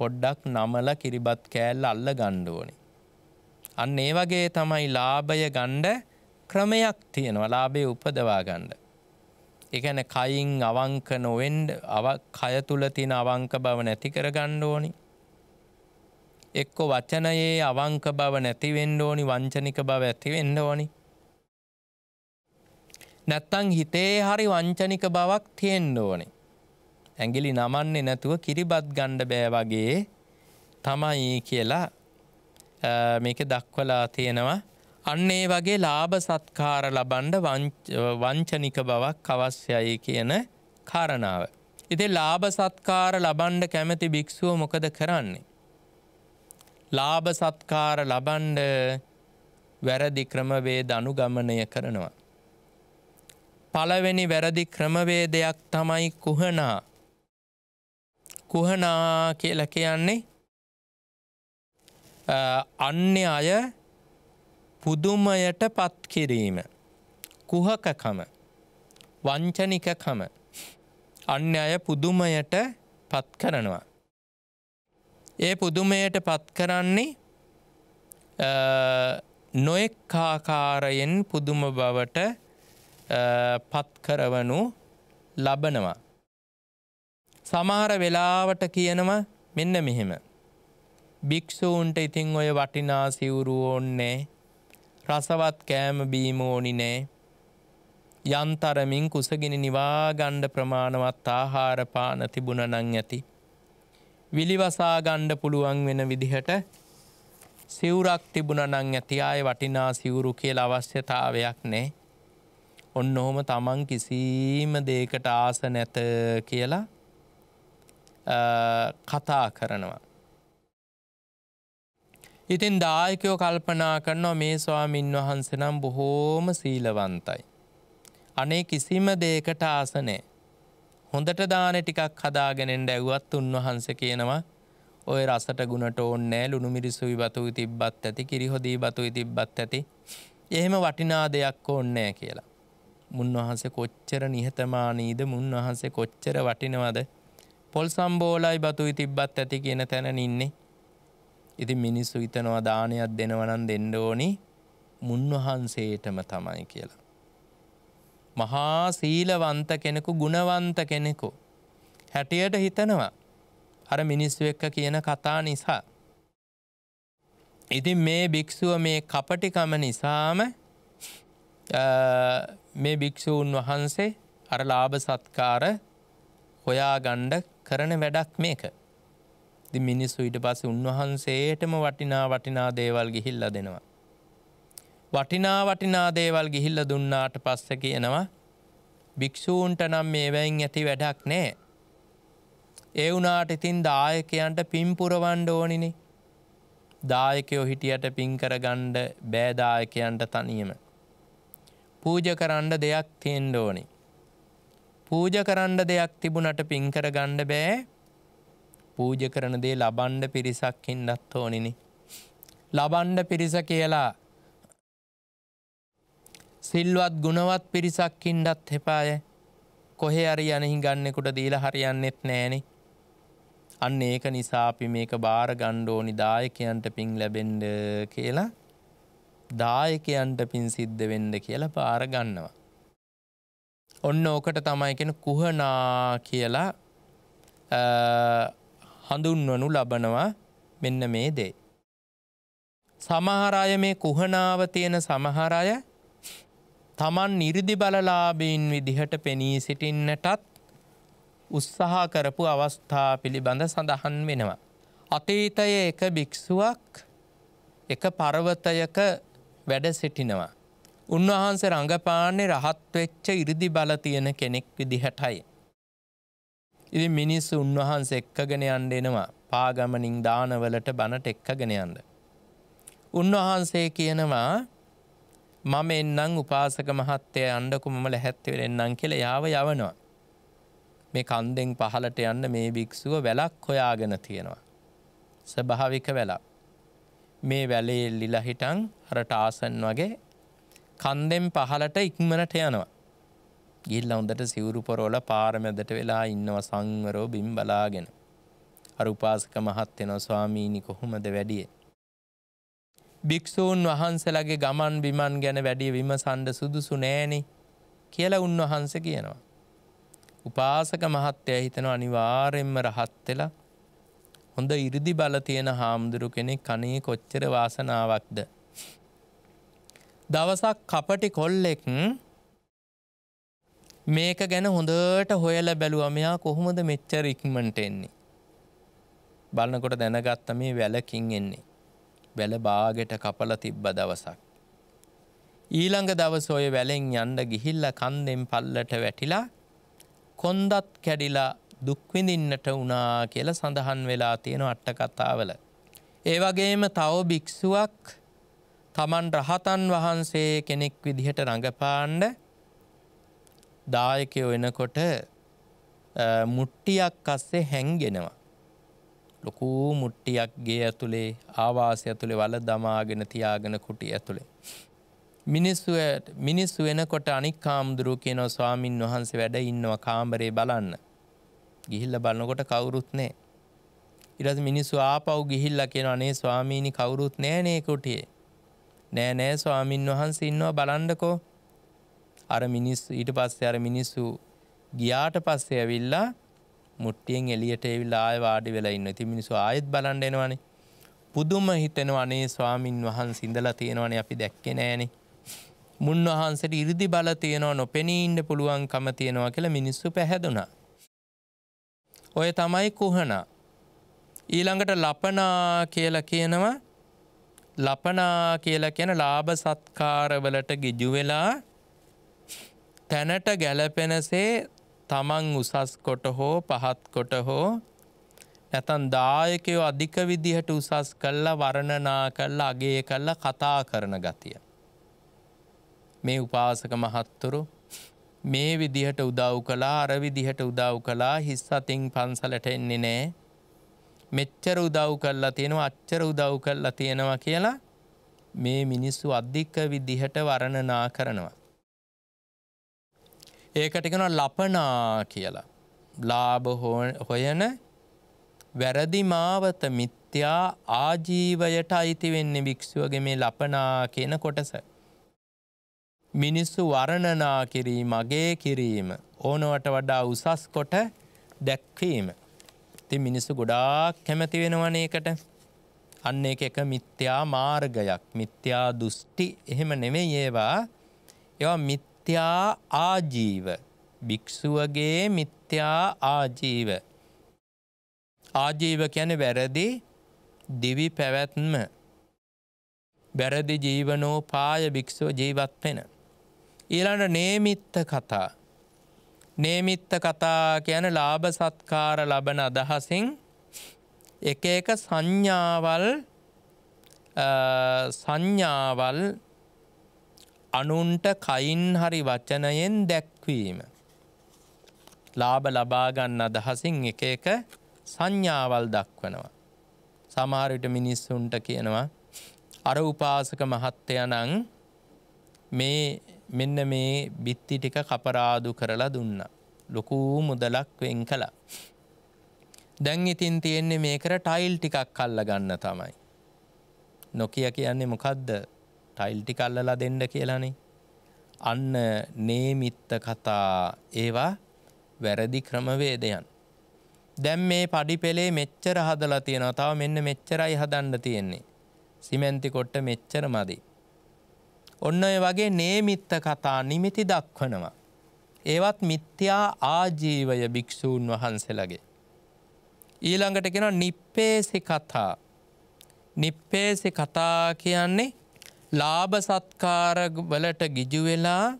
පොඩ්ඩක් නමල කිරිබත් කෑල්ල අල්ල ගණ්ඩුවනි. අන්න ඒ වගේ තමයි ලාභය ගණ්ඩ ක්‍රමයක් තියෙනවා ලාබේ උපදවා ගණ්ඩ. එකන කයින් අවංක නොවෙන් කය තුළ තින අවංක බව නැති කරගණ්ඩ ඕනි. එක්කො වචනයේ අවංක බව නැතිවෙන්ඩ ඕනි වංචනික බව ඇතිවෙන්ඩ ඕනි. නැත්තං හිතේ හරි වංචනික බවක් තියෙන්ඩ ඕනේ. ඇගිලි නමන්නේ නැතුව කිරිබත් ගණ්ඩ බෑ වගේ තමයි කියලා මේක දක්වලා තියෙනවා අන්න ඒ වගේ ලාභ සත්කාර ලබන්ඩ වංචනික බවක් අවශ්‍යයි කියන කාරණාව. ඉති ලාභ සත්කාර ලබන්ඩ කැමති භික්‍ෂුව මොකද කරන්නේ. ලාභ සත්කාර ලබන්ඩ වැරදි ක්‍රමවේ දනු ගමනය කරනවා. පලවෙනි වැරදි ක්‍රමවේදයක් තමයි කුහනා කුහනා කියල කියන්නේ අන්න අය පුදුමයට පත්කිරීම කුහකකම වංචනිකකම අන්‍ය අය පුදුමයට පත් කරනවා. ඒ පුදුමයට පත් කරන්නේ නොයෙක් ආකාරයෙන් පුදුම බවට පත්කරවනු ලබනවා. සමහර වෙලාවට කියනම මෙන්න මෙහෙම. භික්‍ෂූන්ට ඉතිං ඔය වටිනා සිවුරු ඕන්නේ රසවත් කෑම බීම ඕනි නෑ. යන්තරමින් කුසගෙන නිවාගණ්ඩ ප්‍රමාණවත් ආහාර පාන තිබුණනං ඇති. විලිවසාගණ්ඩ පුළුවන් වෙන විදිහට සිවුරක් තිබුණනං ඇති අය වටිනා සිවුරු කියල අවශ්‍යතාවයක් නෑ. ඔන්න ඔහොම තමන් කිසිීම දේකට ආස නැත කියලා කතා කරනවා. ඉතින් දායකයෝ කල්පනා කරනවා මේ ස්වාමින් වහන්ස නම් බොහෝම සීලවන්තයි. අනේ කිසිම දේකට ආසනෑ. හොඳට දාන ටිකක් හදාගෙනෙන්ට ඇවුවත් උන්වහන්ස කියනවා ඔය රසට ගුණට ඕන්නෑ ලුණු මිරිසුයි බතුයි තිබ්බත් ඇති කිරිහොදී බතුයි තිබ්බත් ඇති. එහෙම වටිනා දෙයක් ඕන්නෑ කියලා. මුන්වහන්සේ කොච්චර නිහතමානීද මුන්වහන්සේ කොච්චර වටිනවද පොල් සම්බෝලයි බතුයි තිබ්බත් ඇති කියන තැන නින්නේ ඉතින් මිනිස්සු හිතනවා දානයක් දෙනවා නම් දෙන්න ඕනි මුන්වහන්සේටම තමයි කියලා. මහා සීලවන්ත කෙනෙකු ගුණවන්ත කෙනෙකු හැටියට හිතනවා අර මිනිස්සු එක්ක කියන කතා නිසා. ඉතින් මේ භික්‍ෂුව මේ කපටිකම නිසාම මේ භික්‍ෂූන් වහන්සේ අර ලාභ සත්කාර හොයා ගණ්ඩ කරන වැඩක් මේක. ඉතින් මිනිස්සු ඊට පස්සේ උන්වහන්සේටම වටිනා වටිනා දේවල් ගිහිල්ලා දෙනවා. වටිනා වටිනා දේවල් ගිහිල්ලා දුන්නාට පස්සේ කියනවා භික්ෂූන්ට නම් මේවයින් ඇති වැඩක් නෑ. ඒ වුණාට ඉතින් දායකයන්ට පින් පුරවන්න ඕනිනේ. දායකයෝ හිටියට පින් කරගණ්ඩ බෑදායකයන්ට තනියම. පූජ කරන්න දෙයක් තියෙන්ඩ ඕනි. පූජ කරන්න දෙයක් තිබුණට පින්කර ගණ්ඩ බෑ පූජ කරන දේ ලබන්ඩ පිරිසක් හින්ඩත් ඕනිනි. ලබන්ඩ පිරිස කියලා සිල්වත් ගුණවත් පිරිසක් හින්ඩත් එපාය කොහෙ අරි යනෙහි ගන්නෙකුට දීල හරියන්නෙත් නෑනෙ. අන්න ඒක නිසා අපි මේක බාර ගණ්ඩෝනි දායකයන්ට පින් ලැබෙන්ඩ කියලා දායකයන්ට පින් සිද්ධ වෙන්ඩ කියලා පාර ගන්නවා. ඔන්න ඕකට තමයිකෙන කුහනා කියලා හඳුන්වනු ලබනවා මෙන්න මේ දේ. සමහර අය මේ කුහනාව තියෙන සමහර අය තමන් නිර්දි බලලාබීන් විදිහට පෙනී සිටින්නටත් උත්සාහ කරපු අවස්ථා පිළිබඳ සඳහන් වෙනවා. අතීතය එක භික්‍ෂුවක් එක පරවතයක වැඩ සිටිනවා. උන්වහන්සේ රඟපාන්නේ රහත්වෙච්ච ඉරිදි බලතියන කෙනෙක් විදිහටයි. ඉති මිනිස්සු උන්වහන්ස එක්කගෙන යන්ඩ එනවා පාගමනින් දානවලට බණට එක්කගෙන යන්න. උන්වහන්සේ කියනවා මම එන්නම් උපාසක මහත්තය අන්ඩකු මම හැත්තිවර එන්නම් කියල යාව යවනවා. මේ කන්දෙන් පහලට යන්න මේ භික්‍ෂුව වැලක් හොයාගෙන තියෙනවා. ස්භාවික වෙලා. මේ වැලේ ලිලහිටන් හරට ආසන් වගේ කන්දෙන් පහලට ඉක්මනට යනවා. ගිහිල්ලා හොඳට සිවුරු පොරවලා පාර මැදට වෙලා ඉන්නවා සංවරෝ බිම් බලාගෙන. අර උපාසක මහත් වෙනවා ස්වාමීනි කොහොමද වැඩිය? භික්ෂූන් වහන්සේලාගේ ගමන් බිමන් ගැන වැඩිය විමසන්න සුදුසු නෑනේ කියලා උන්වහන්සේ කියනවා. උපාසක මහත්තයා හිතනවා අනිවාර්යෙන්ම රහත් වෙලා හොඳ 이르දි බල තියෙන හාමුදුරු කෙනෙක් කණේ කොච්චර වාසනාවක්ද දවසක් කපටි කොල්ලෙක් මේක ගැන හොඳට හොයල බැලුව මෙයා කොහොමද මෙච්චර ඉක්මට එන්නේ. බලන්නකොට දැනගත්ත මේ වැලකින් එන්නේ. වැල බාගෙට කපල තිබ්බ දවසක්. ඊළඟ දවසෝය වැලෙන් යන්ඩ ගිහිල්ල කන්දෙන් පල්ලට වැටිලා කොන්දත් කැඩිලා දුක්විඳින්නට වනා කියල සඳහන් වෙලා තියෙන අට්ට කතාවල. ඒවගේම තව භික්‍ෂුවක් තමන් රහතන් වහන්සේ කෙනෙක් විදිහට රඟපාණ්ඩ දායකයෝ එනකොට මුට්ටියක් අස්සේ හැන්ගෙනවා. ලොකූ මුට්ටියක් ගේ ඇතුළේ ආවාසය ඇතුළේ වල දමාගෙන තියාගෙන කුටි ඇතුළේ. මිනිස්සු මිනිස්සු වෙනකොට අනික් කාමුදුරුව කියනව ස්වාමීන් වහන්සේ වැඩ ඉන්නවා කාමරේ බලන්න. ගිහිල්ල බලනකොට කවුරුත් නෑ. ඉරස මිනිස්සු ආපව් ගිහිල්ල කියෙන අනේ ස්වාමීණි කවුරුත් නෑනේ කුටියේ. නෑ නෑ ස්වාමීන් වහන්සේ ඉන්නවා බලන්ඩකෝ අර මිනිස් ඊට පස්සේ අර මිනිස්සු ගියාට පස්සේ ඇවිල්ලා මුට්ටියෙන් එලියට ඇවිල්ලා ආය වාඩි වෙලා ඉන්න ඉතින් මිනිස්සු ආයෙත් බලන්න එනවනේ පුදුම හිතෙනවා අනේ ස්වාමින් වහන්සේ ඉඳලා තියෙනවනේ අපි දැක්කේ නෑනේ මුන්වහන්සට ඉරිදි බල තියෙනවා නොපෙනීන්ට පුළුවන්කම තියෙනවා කියලා මිනිස්සු පැහැදුනා. ඔය තමයි කුහන. ඊළඟට ලපනා කියලා කියනවා ලපනා කියලා කියන ලාභ සත්කාරවලට ගිජුවෙලා තැනට ගැලපෙනසේ තමන් උසස් කොට හෝ පහත් කොට හෝ නැතන් දායකයෝ අධික විදිහට උසස් කල්ලා වරණනා කල්ලා අගේ කල්ලා කතා කරන ගතිය. මේ උපාසක මහත්තුරු මේ විදිහට උදව් කලා අර විදිහට උදව් කලා හිස් අතින් පන්සලට එන්නේ නෑ මෙච්චර උදව් කල්ලා තියෙනවා අච්චර උදව් කල්ලා තියෙනවා කියලා මේ මිනිස්සු අධික විදිහට වරණනා කරනවා. ඒකටිකන ලපනා කියලා. ලාභ හොයන වැරදි මාවත මිත්‍යා ආජීවයට අයිති වෙන්නේ භික්‍ෂුවගේ මේ ලපනා කියන කොටස. මිනිස්සු වරණනා කිරීම අගේ කිරීම ඕනවට වඩා උසස් කොට දැක්වීම. ති මිනිස්සු ගොඩාක් කැමැති වෙනවනකට අන්න එක එක මිත්‍යා මාර්ගයක් මිත්‍යා දුෘෂ්ටි එහෙම නෙමෙයි ඒවා ඒවා මිත්‍යා මිත්‍යා ආජීව භික්‍ෂුවගේ මිත්‍යා ආජීව ආජීව කැන වැරදි දිවි පැවැත්ම වැරදි ජීවනෝ පාය භික්‍ෂුව ජීවත්වෙන. ඊළඟ නේමිත්ත කතා නේමිත්ත කතා කියන ලාභ සත්කාර ලබන අදහසින් එක එක සංඥාවල් සංඥාවල් අනුන්ට කයින් හරි වචනයෙන් දැක්වීම. ලාභ ලබාගන්න අදහසින් එක එක සංඥාවල් දක්වනවා. සමහරවිට මිනිස්සුන්ට කියනවා අර උපාසක මහත්තයනං මේ මෙන්න මේ බිත්ති ටික කපරාදු කරලා දුන්න. ලොකූ මුදලක් වෙන් කලා. දැන් ඉතින් තියෙන්නේ මේකර ටයිල් ටිකක් කල්ල ගන්න තමයි. නොකිය කියන්නේ මොකක්ද ටයිල් ටික අල්ලලා දෙන්න කියලානේ. අන්න නේමිත්ත කතා ඒවා වැරදි ක්‍රමවේදයන්. දැන් මේ පඩිපෙළේ මෙච්චර හදලා තියෙනවා. තව මෙන්න මෙච්චරයි හදන්න තියෙන්නේ. සිමෙන්ති කොට්ට මෙච්චර මදි. ඔන්න ඔය වගේ නේමිත්ත කතා නිමිති දක්වනවා. ඒවත් මිත්‍යා ආජීවය භික්‍ෂූන් වහන්සේලගේ. ඊළඟට කෙන නිප්පේසි කතා. නිප්පේසි කතා කියන්නේ ලාභ සත්කාර වලට ගිජුවෙලා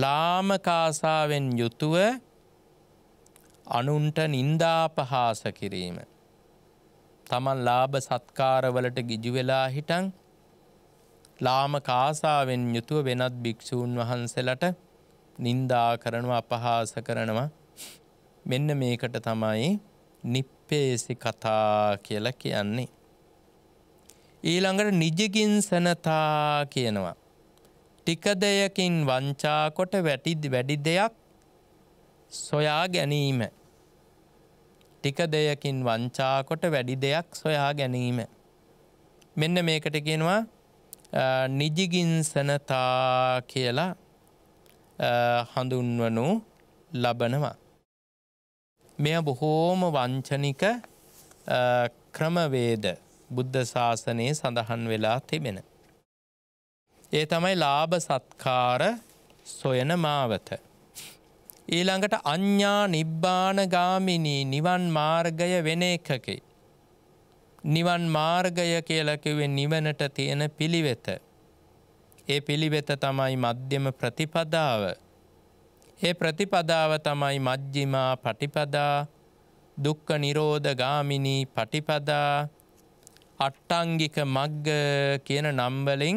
ලාමකාසාාවෙන් යුතුව අනුන්ට නින්දාපහාස කිරීම. තමන් ලාභ සත්කාරවලට ගිජුවෙලා හිටන් ලාමකාසාාවෙන් යුතුව වෙනත් භික්‍ෂූන් වහන්සලට නින්දා කරනවා අපහාස කරනවා මෙන්න මේකට තමයි නිප්පේසි කතා කියලා කියන්නේ. ඊළඟට නිජකින් සනතා කියනවා. ටික දෙයකින් වංචාකොට වැටිදි වැඩි දෙයක් සොයා ගැනීම. ටික දෙයකින් වංචාකොට වැඩි දෙයක් සොයා ගැනීම. මෙන්න මේකට කියනවා නිජිගින්සනතා කියලා හඳුන්වනු ලබනවා. මෙය බොහෝම වංචනික ක්‍රමවේද බුද්ධ ශාසනයේ සඳහන් වෙලා තිබෙන. ඒ තමයි ලාභ සත්කාර සොයන මාවත. ඊළඟට අඥ්ඥා නිබ්බාන ගාමිණී නිවන් මාර්ගය වෙන එකකි. නිවන් මාර්ගය කියලකිවේ නිවනට තියෙන පිළිවෙත. ඒ පිළිවෙත තමයි මධ්‍යම ප්‍රතිපදාව. ඒ ප්‍රතිපදාව තමයි මජ්ජිමා පටිපදා දුක්ක නිරෝධ ගාමිණී පටිපදා අට්ටංගික මග්ග කියන නම්වලින්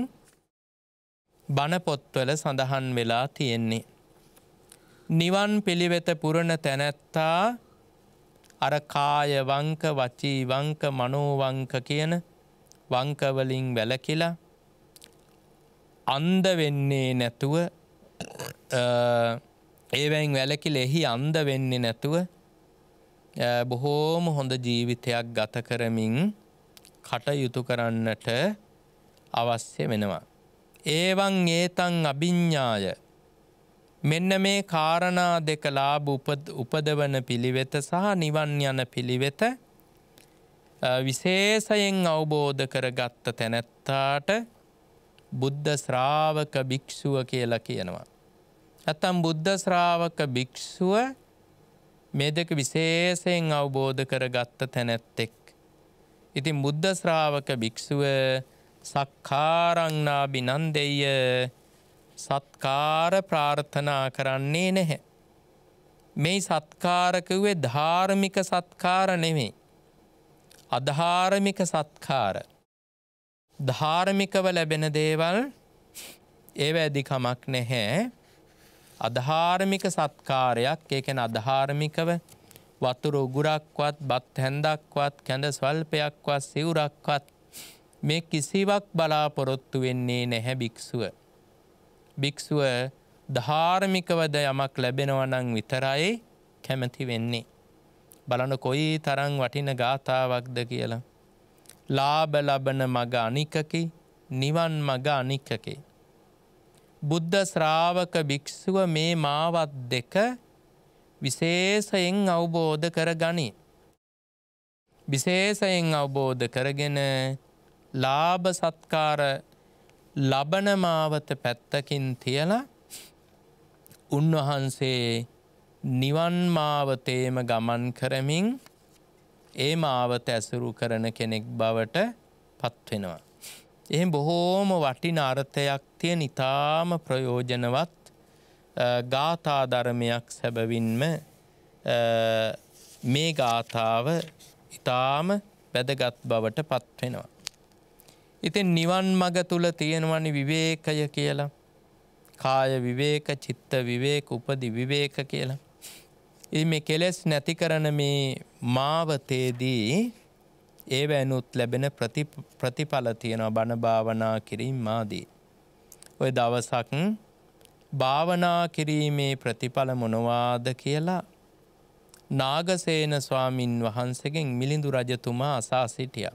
බණපොත්වල සඳහන් වෙලා තියෙන්නේ. නිවන් පිළිවෙත පුරණ තැනැත්තා අර කායවංක වචී වංක මනෝවංක කියන වංකවලින් වැලකිලා අන්ද වෙන්නේ නැතුව ඒවැයින් වැලකිල එහි අන්ද වෙන්නේ නැතුව බොහෝම හොඳ ජීවිතයක් ගත කරමින් කටයුතු කරන්නට අවශ්‍ය වෙනවා. ඒවන් ඒතන් අභිඤ්ඥාය මෙන්න මේ කාරණා දෙක ලාභ උපදවන පිළිවෙත සහ නිවන් යන පිළිවෙත විශේෂයෙන් අවබෝධ කරගත්ත තැනැත්තාට බුද්ධ ශ්‍රාවක භික්‍ෂුව කියලා කියනවා. ඇතම් බුද්ධ ශ්‍රාවක භික්‍ෂුව මේ දෙක විශේෂයෙන් අවබෝධ කරගත්ත තැනැත්තෙක්. ඉතින් බුද්ධ ශ්‍රාවක භික්‍ෂුව සක්කාරංනා බිනන්දෙය සත්කාර ප්‍රාර්ථනා කරන්නේ නැහැ. මේ සත්කාරකවේ ධාර්මික සත්කාර නෙමේ. අධාර්මික සත්කාර. ධාර්මිකව ලැබෙන දේවල් ඒව ඇදිකමක් නැහැ. අධාර්මික සත්කාරයක් ඒකැන අධාර්මිකව වතුර උගුරක්වත් බත් හැන්දක්වත් කැඳ ස්වල්පයක්වත් සිවුරක්වත් මේ කිසිවක් බලාපොරොත්තු වෙන්නේ නැහැ භික්‍ෂුව. භික්‍ෂුව ධාර්මිකවද යමක් ලැබෙනවනං විතරයි කැමැති වෙන්නේ. බලන කොයි තරං වටින ගාථාවක්ද කියලා. ලාබ ලබන මග අනිකකි නිවන් මග අනිකකේ. බුද්ධ ශ්‍රාවක භික්‍ෂුව මේ මාවත් දෙක විශේෂයෙන් අවබෝධ කර ගනි. විශේෂයෙන් අවබෝධ කරගෙන ලාභ සත්කාර ලබනමාවත පැත්තකින් තියල උන්වහන්සේ නිවන්මාවතේම ගමන් කරමින් ඒ මාවත ඇසුරු කරන කෙනෙක් බවට පත්වෙනවා. එහෙ බොහෝම වටින අර්ථයක් තිය නිතාම ප්‍රයෝජනවත් ගාථා ධර්මයක් සැබවින්ම මේ ගාථාව ඉතාම වැදගත් බවට පත්වෙනවා. ඉතින් නිවන් මග තුළ තියෙනවනි විවේකය කියලා කාය විවේක චිත්ත විවේක උපදි විවේක කියලා. ඉ මේ කෙලෙස් නැති කරන මේ මාවතේදී ඒ වැනුත් ලැබෙන ප්‍රතිඵල තියෙනවා බණභාවනා කිරින් මාදී. ඔය දවසක් භාවනා කිරීමේ ප්‍රතිඵල මොනවාද කියලා නාගසේන ස්වාමින් වහන්සගෙන් මිලිඳු රජතුමා අසා සිටිය.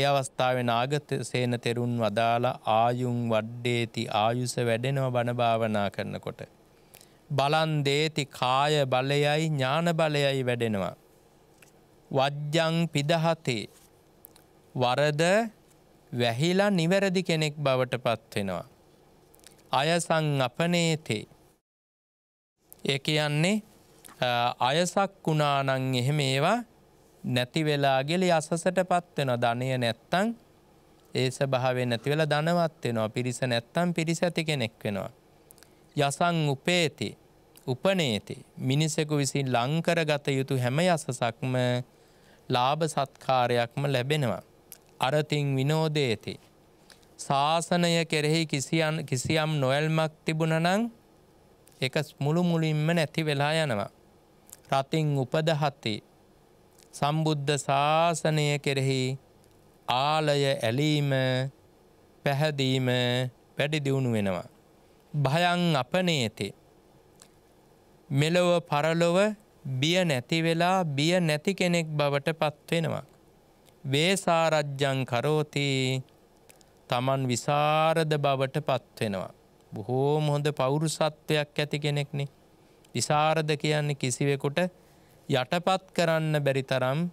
ඒ අවස්ථාව නාගසේන තෙරුන් වදාලා ආයුම් වඩ්ඩේති ආයුස වැඩෙනව බණභාවනා කරනකොට. බලන්දේති කාය බලයයි ඥාන බලයයි වැඩෙනවා. වජ්ජං පිදහතේ වරද වැහිලා නිවැරදි කෙනෙක් බවට පත්වෙනවා. අයසංගපනේතේ. ඒ කියන්නේ අයසක් වුණානං එහෙම ඒවා නැතිවෙලාගෙල අසසට පත්වෙන ධනය නැත්තං ඒ සභාවේ නැතිවෙලා ධනවත්වෙනවා පිරිස නැත්තම් පිරිස ඇති කෙනෙක් වෙනවා. යසං උපේති උපනේති මිනිසෙකු විසින් ලංකරගත යුතු හැම යසසක්ම ලාභ සත්කාරයක්ම ලැබෙනවා. අරතිං විනෝදේති ශාසනය කෙරෙහි කිසියන් කිසියම් නොවැල්මක් තිබුණනං එක මුළු මුලින්ම නැති වෙලා යනවා. රතින් උපදහති සම්බුද්ධ ශාසනය කෙරෙහි ආලය ඇලීම පැහැදීම වැඩිදිවුණු වෙනවා. භයන් අපනේති. මෙලොව පරලොව බිය නැතිවෙලා බිය නැති කෙනෙක් බවට පත්වෙනවා. වේසාරජ්ජන් කරෝතිී තමන් විසාරද බවට පත්වෙනවා. බොහෝම හොඳ පෞරුසත්වයක් ඇති කෙනෙක්නේ. විසාරද කියන්නේ කිසිවෙකුට යටපත් කරන්න බැරි තරම්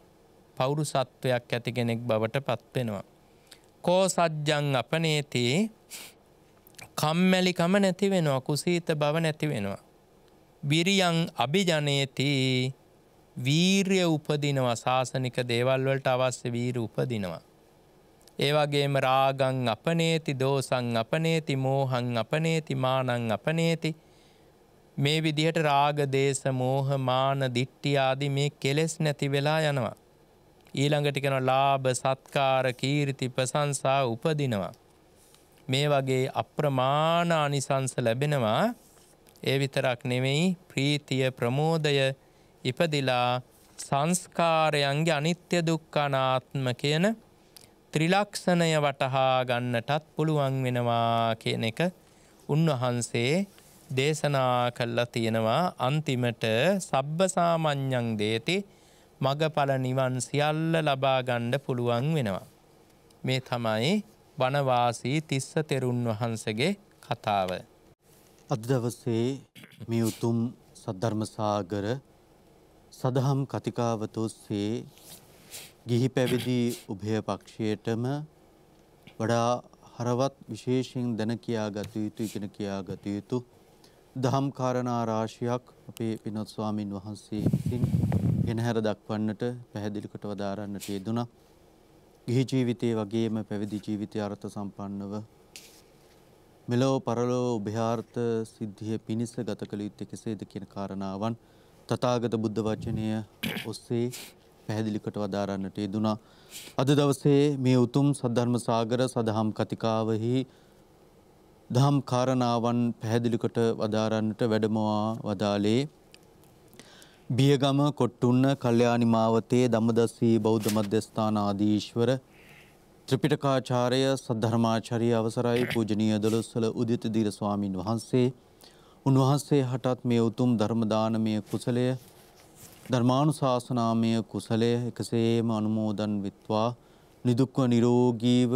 පෞරුසත්වයක් ඇති කෙනෙක් බවට පත්වෙනවා. කෝසජ්ජං අපනේති කම්මැලිකම නැති වෙනවා කුසීත බව නැති වෙනවා. බිරියං අභිජනයති වීර්ය උපදිනවා ශාසනික දේවල් වලට අවශ්‍ය වීර උපදිනවා. ඒවගේම රාගං අපනේති දෝසං අපනේති මෝහං අපනේති මානං අපනේති මේ විදිහට රාගදේශ මෝහ මාන දිට්ටියාදි මේ කෙලෙස් නැති වෙලා යනවා. ඊළඟටිකන ලාභ සත්කාර කීර්ති ප්‍රසංසා උපදිනවා. මේ වගේ අප්‍රමාණ අනිසංස ලැබෙනවා ඒ විතරක් නෙවෙයි ප්‍රීතිය ප්‍රමෝදය ඉපදිලා සංස්කාරයන්ගේ අනිත්‍ය දුක්කනාත්ම කියන ත්‍රිලක්ෂණය වටහා ගන්නටත් පුළුවන් වෙනවා කියන එක උන්වහන්සේ දේශනා කල්ලා තියෙනවා අන්තිමට සබ්බසාමඤ්ඤං දේති මගඵල නිවන් සියල්ල ලබා ගන්න පුළුවන් වෙනවා. මේ තමයි වනවාසී තිස්ස තෙරුන් වහන්සේගේ කතාව. අද දවසේ මේ උතුම් සද්ධර්ම සාගර සදහම් කතිකාවතෝස්සේ ගිහි පැවිදි උභය පක්ෂයටම වඩා හරවත් විශේෂයෙන් දැන කියා ගත යුතු ඉගෙන කියා ගත යුතු දහම් කාරණා රාශියක් අපේ පිනොත් ස්වාමින් වහන්සේ විසින් ගෙනහැර දක්වන්නට පැහැදිලි කොට වදාරන්නට යෙදුණා. ගිහි ජීවිතයේ වගේම පැවිදි ජීවිතය අර්ථ සම්පන්නව මෙලෝ පරලෝ උභයාර්ථ සිද්ධිය පිණිස ගත කළ යුත්තේ කෙසේද කියන කාරණාවන් තථාගත බුද්ධ වචනය ඔස්සේ පැහැදිලි කොට වදාරන්නට යෙදුනා. අද දවසේ මේ උතුම් සද්ධර්ම සාගර සදහම් කතිකාවෙහි දහම් කාරණාවන් පැහැදිලි කොට වදාරන්නට වැඩමවා වදාලේ බියගම කොට්ටුන්න කල්යාණි මාවතේ ධම්මදස්සී බෞද්ධ මධ්‍යස්ථාන ආදීශ්වර ත්‍රිපිටකාචාර්ය සද්ධර්මාචාර්ය අවසරයි පූජනීය දලොස්සල උදිත දීර ස්වාමින් වහන්සේ උන්වහන්සේ හටත් මේ උතුම් ධර්ම දානමය කුසලය ධර්මාණු ශාසනාමය කුසලය එකසේම අනුමෝදන් විත්වා නිදුක්ව නිරෝගීව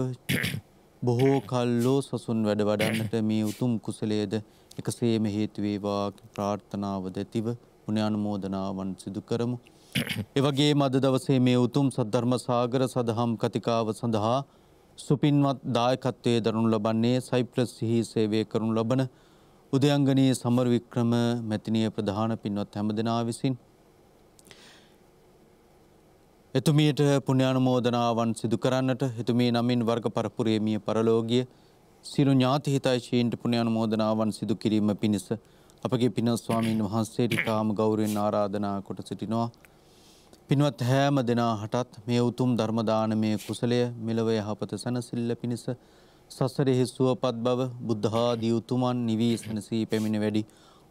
බොහෝ කල්ලෝ සසුන් වැඩ වඩන්නට මේ උතුම් කුසලේද එකසේම හේතුවේවා ප්‍රාර්ථනාව දැතිව පුුණ්‍යානුමෝදනාවන් සිදු කරමු. එවගේ මද දවසේ මේ උතුම් සද්ධර්ම සාගර සඳහම් කතිකාව සඳහා සුපින්වත් දායකත්වයේ දරනු ලබන්නේ සයිප්‍රස් සිහි සේවය කරනු ලබන උදයංගනයේ සමර වික්‍රම මැතිනය ප්‍රධාන පින්වත් හැම දෙනා විසින්. එතුමියට පුුණ්‍යානුමෝදනාවන් සිදු කරන්නට එතුමේ නමින් වර්ග පරපුරේමිය පරලෝගිය සිරු ඥාති හිතයිශීන්ට පුුණ්‍යානුමෝදනාවන් සිදු කිරීම පිණිස අපගේ පිනස්වාමීන් වහන්සේට තාම ගෞරයෙන් ආරාධනා කොට සිටිනවා. පිනුවත් හෑම දෙනා හටත් මේ උතුම් ධර්මදානමය කුසලය මෙලව යහපත සැනසිල්ල පිණිස සසරෙහි සුවපත් බව බුද්ධාදී උතුමන් නිවී සැනසී පැමිණ වැඩි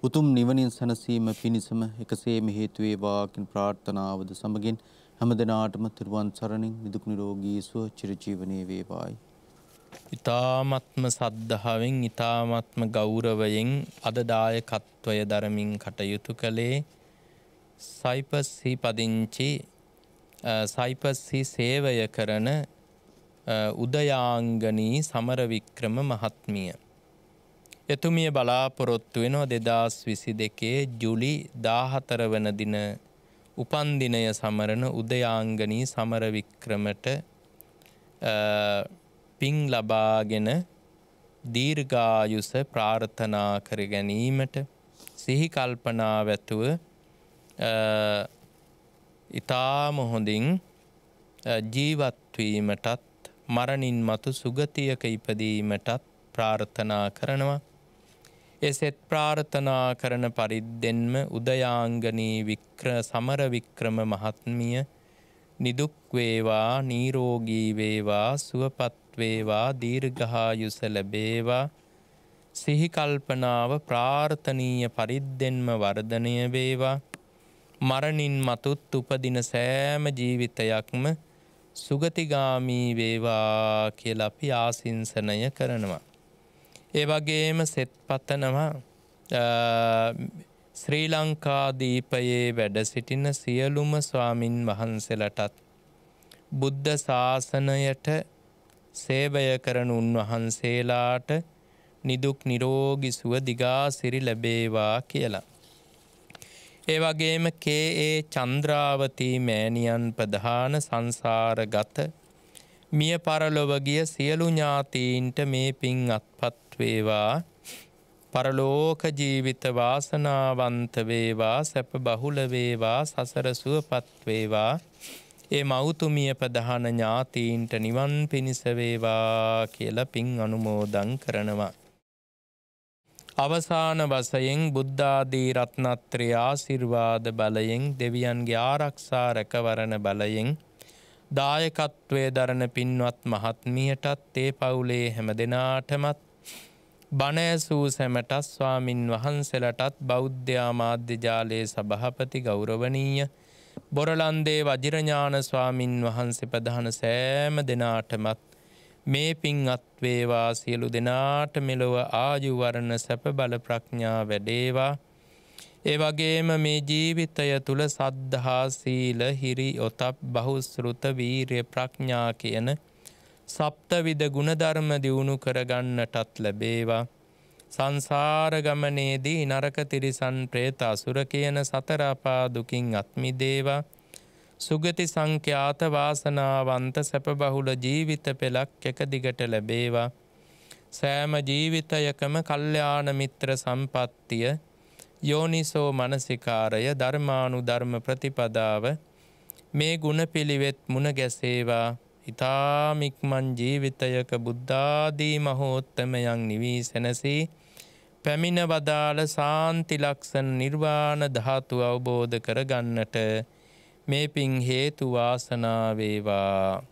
උතුම් නිවනින් සැනසීම පිණිසම එකසේම හේතුවේවාකින් ප්‍රාර්ථනාවද සමගින් හැම දෙනාටම තිරුවන් සරණින් නිදුක් නිරෝගී සුව චිරජීවනයේ වේවායි. ඉතාමත්ම සද්ධාවෙන් ඉතාමත්ම ගෞරවයෙන් අදදායකත්වය දරමින් කටයුතු කළේ සයිපස්හි පදිංචි සයිපස්හි සේවය කරන උදයාංගනී සමරවික්‍රම මහත්මිය. එතුමිය බලාපොරොත්තු වෙනවා දෙදස් විසි දෙකේ ජුලි දාහතරවන දින උපන්දිනය සමරන උදයාංගනී සමරවික්‍රමට පිං ලබාගෙන දීර්ඝායුස ප්‍රාර්ථනා කර ගැනීමට සිහි කල්පනාවැතුව ඉතාම හොඳින් ජීවත්වීමටත් මරණින් මතු සුගතියක ඉපදීමටත් ප්‍රාර්ථනා කරනවා එසෙත් ප්‍රාර්ථනා කරන පරිද්දෙන්ම උදයාංගනී වික්‍ර සමර වික්‍රම මහත්මිය නිදුක් වේවා නිරෝගී වේවා සුවපත් වේවා දීර්ඝායුෂ ලැබේවා සිහි කල්පනාව ප්‍රාර්ථනීය පරිද්දෙන්ම වර්ධනය වේවා මරණින් මතුත් උපදින සෑම ජීවිතයක්ම සුගතිගාමී වේවා කියලා අපි ආසින්සනය කරනවා ඒ වගේම සෙත් පතනවා ශ්‍රී ලංකාදීපයේ වැඩ සිටින සියලුම ස්වාමින් වහන්සෙලටත් බුද්ධ ශාසනයට සේවය කරන උන්වහන්සේලාට නිදුක් නිරෝගී සුව දිගාසිරි ලැබේවා කියලා. ඒ වගේම කේ.ඒ. චන්ද්‍රාවතී මෑණියන් ප්‍රධාන සංසාරගත මිය පරලොවගිය සියලු ඥාතීන්ට මේ පින් අත්පත් වේවා පරලෝක ජීවිත වාසනාවන්ත වේවා සැප බහුල වේවා සසර සුවපත් වේවා ඒ මෞතුමිය ප්‍රධාන ඥාතීන්ට නිවන් පිණිස වේවා කියලා පින් අනුමෝදන් කරනවා අවසාන වසයෙන් බුද්ධාදී රත්නත්‍රයා සිර්වාද බලයෙන් දෙවියන්ගේ ආරක්ෂා රැකවරණ බලයෙන් දායකත්වය දරණ පින්වත් මහත්මියටත් ඒ පවුලේ හැම දෙනාටමත් බණෑසූ සැමටත් ස්වාමින් වහන්සලටත් බෞද්ධ්‍යයාමාධ්‍යජාලයේ සභහපති ගෞරවනීය බොරලන්දේ වජිරඥාන ස්වාමින් වහන්සේ ප්‍රධාන සෑම දෙනාටමත් මේ පින් අත්වේවා සියලු දෙනාට මෙලොව ආයුවරණ සැප බල ප්‍රඥා වැඩේවා ඒවගේම මේ ජීවිතය තුළ සද්ධහා සීල හිරි ඔතප් බහුස්ෘත වීරය ප්‍රඥා කියන සප්තවිද ගුණධර්ම දියුණු කරගන්නටත් ලැබේවා. සංසාරගමනේදී නරක තිරිසන් ප්‍රේත අසුර කියන සතරාපා දුකින් අත්මිදේවා සුගති සංඛ්‍යාත වාසනාවන්ත සැපබහුල ජීවිත පෙළක් එක දිගට ලැබේවා සෑම ජීවිතයකම කල්්‍යාන මිත්‍ර සම්පත්තිය යෝනිසෝ මනසිකාරය ධර්මානු ධර්ම ප්‍රතිපදාව මේ ගුණපිළිවෙත් මුණ ගැසේවා ඉතාමික්මන් ජීවිතයක බුද්ධාදී මහෝත්තමයන් නිවී සැනසී පැමිණ වදාළ සාන්තිලක්ෂණ නිර්වාණ ධාතු අවබෝධ කරගන්නට මේ පින් හේතු වාසනාවේවා.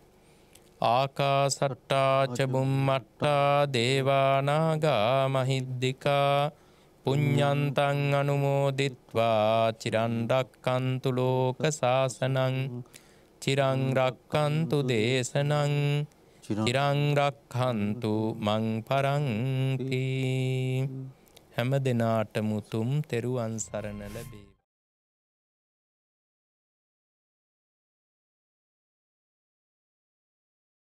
ආකාසට්ටාචබුම් මට්ටා දේවානාගා මහිද්දිකා පුඤ්ඤන්තං අනුමෝදිත්වා චිරන් රක්칸තු ලෝක සාසනං චිරං රක්칸තු දේශනං චිරං රක්칸තු මං පරන්ති හැම දිනාට මුතුම් තෙරුවන් සරණ ලැබේ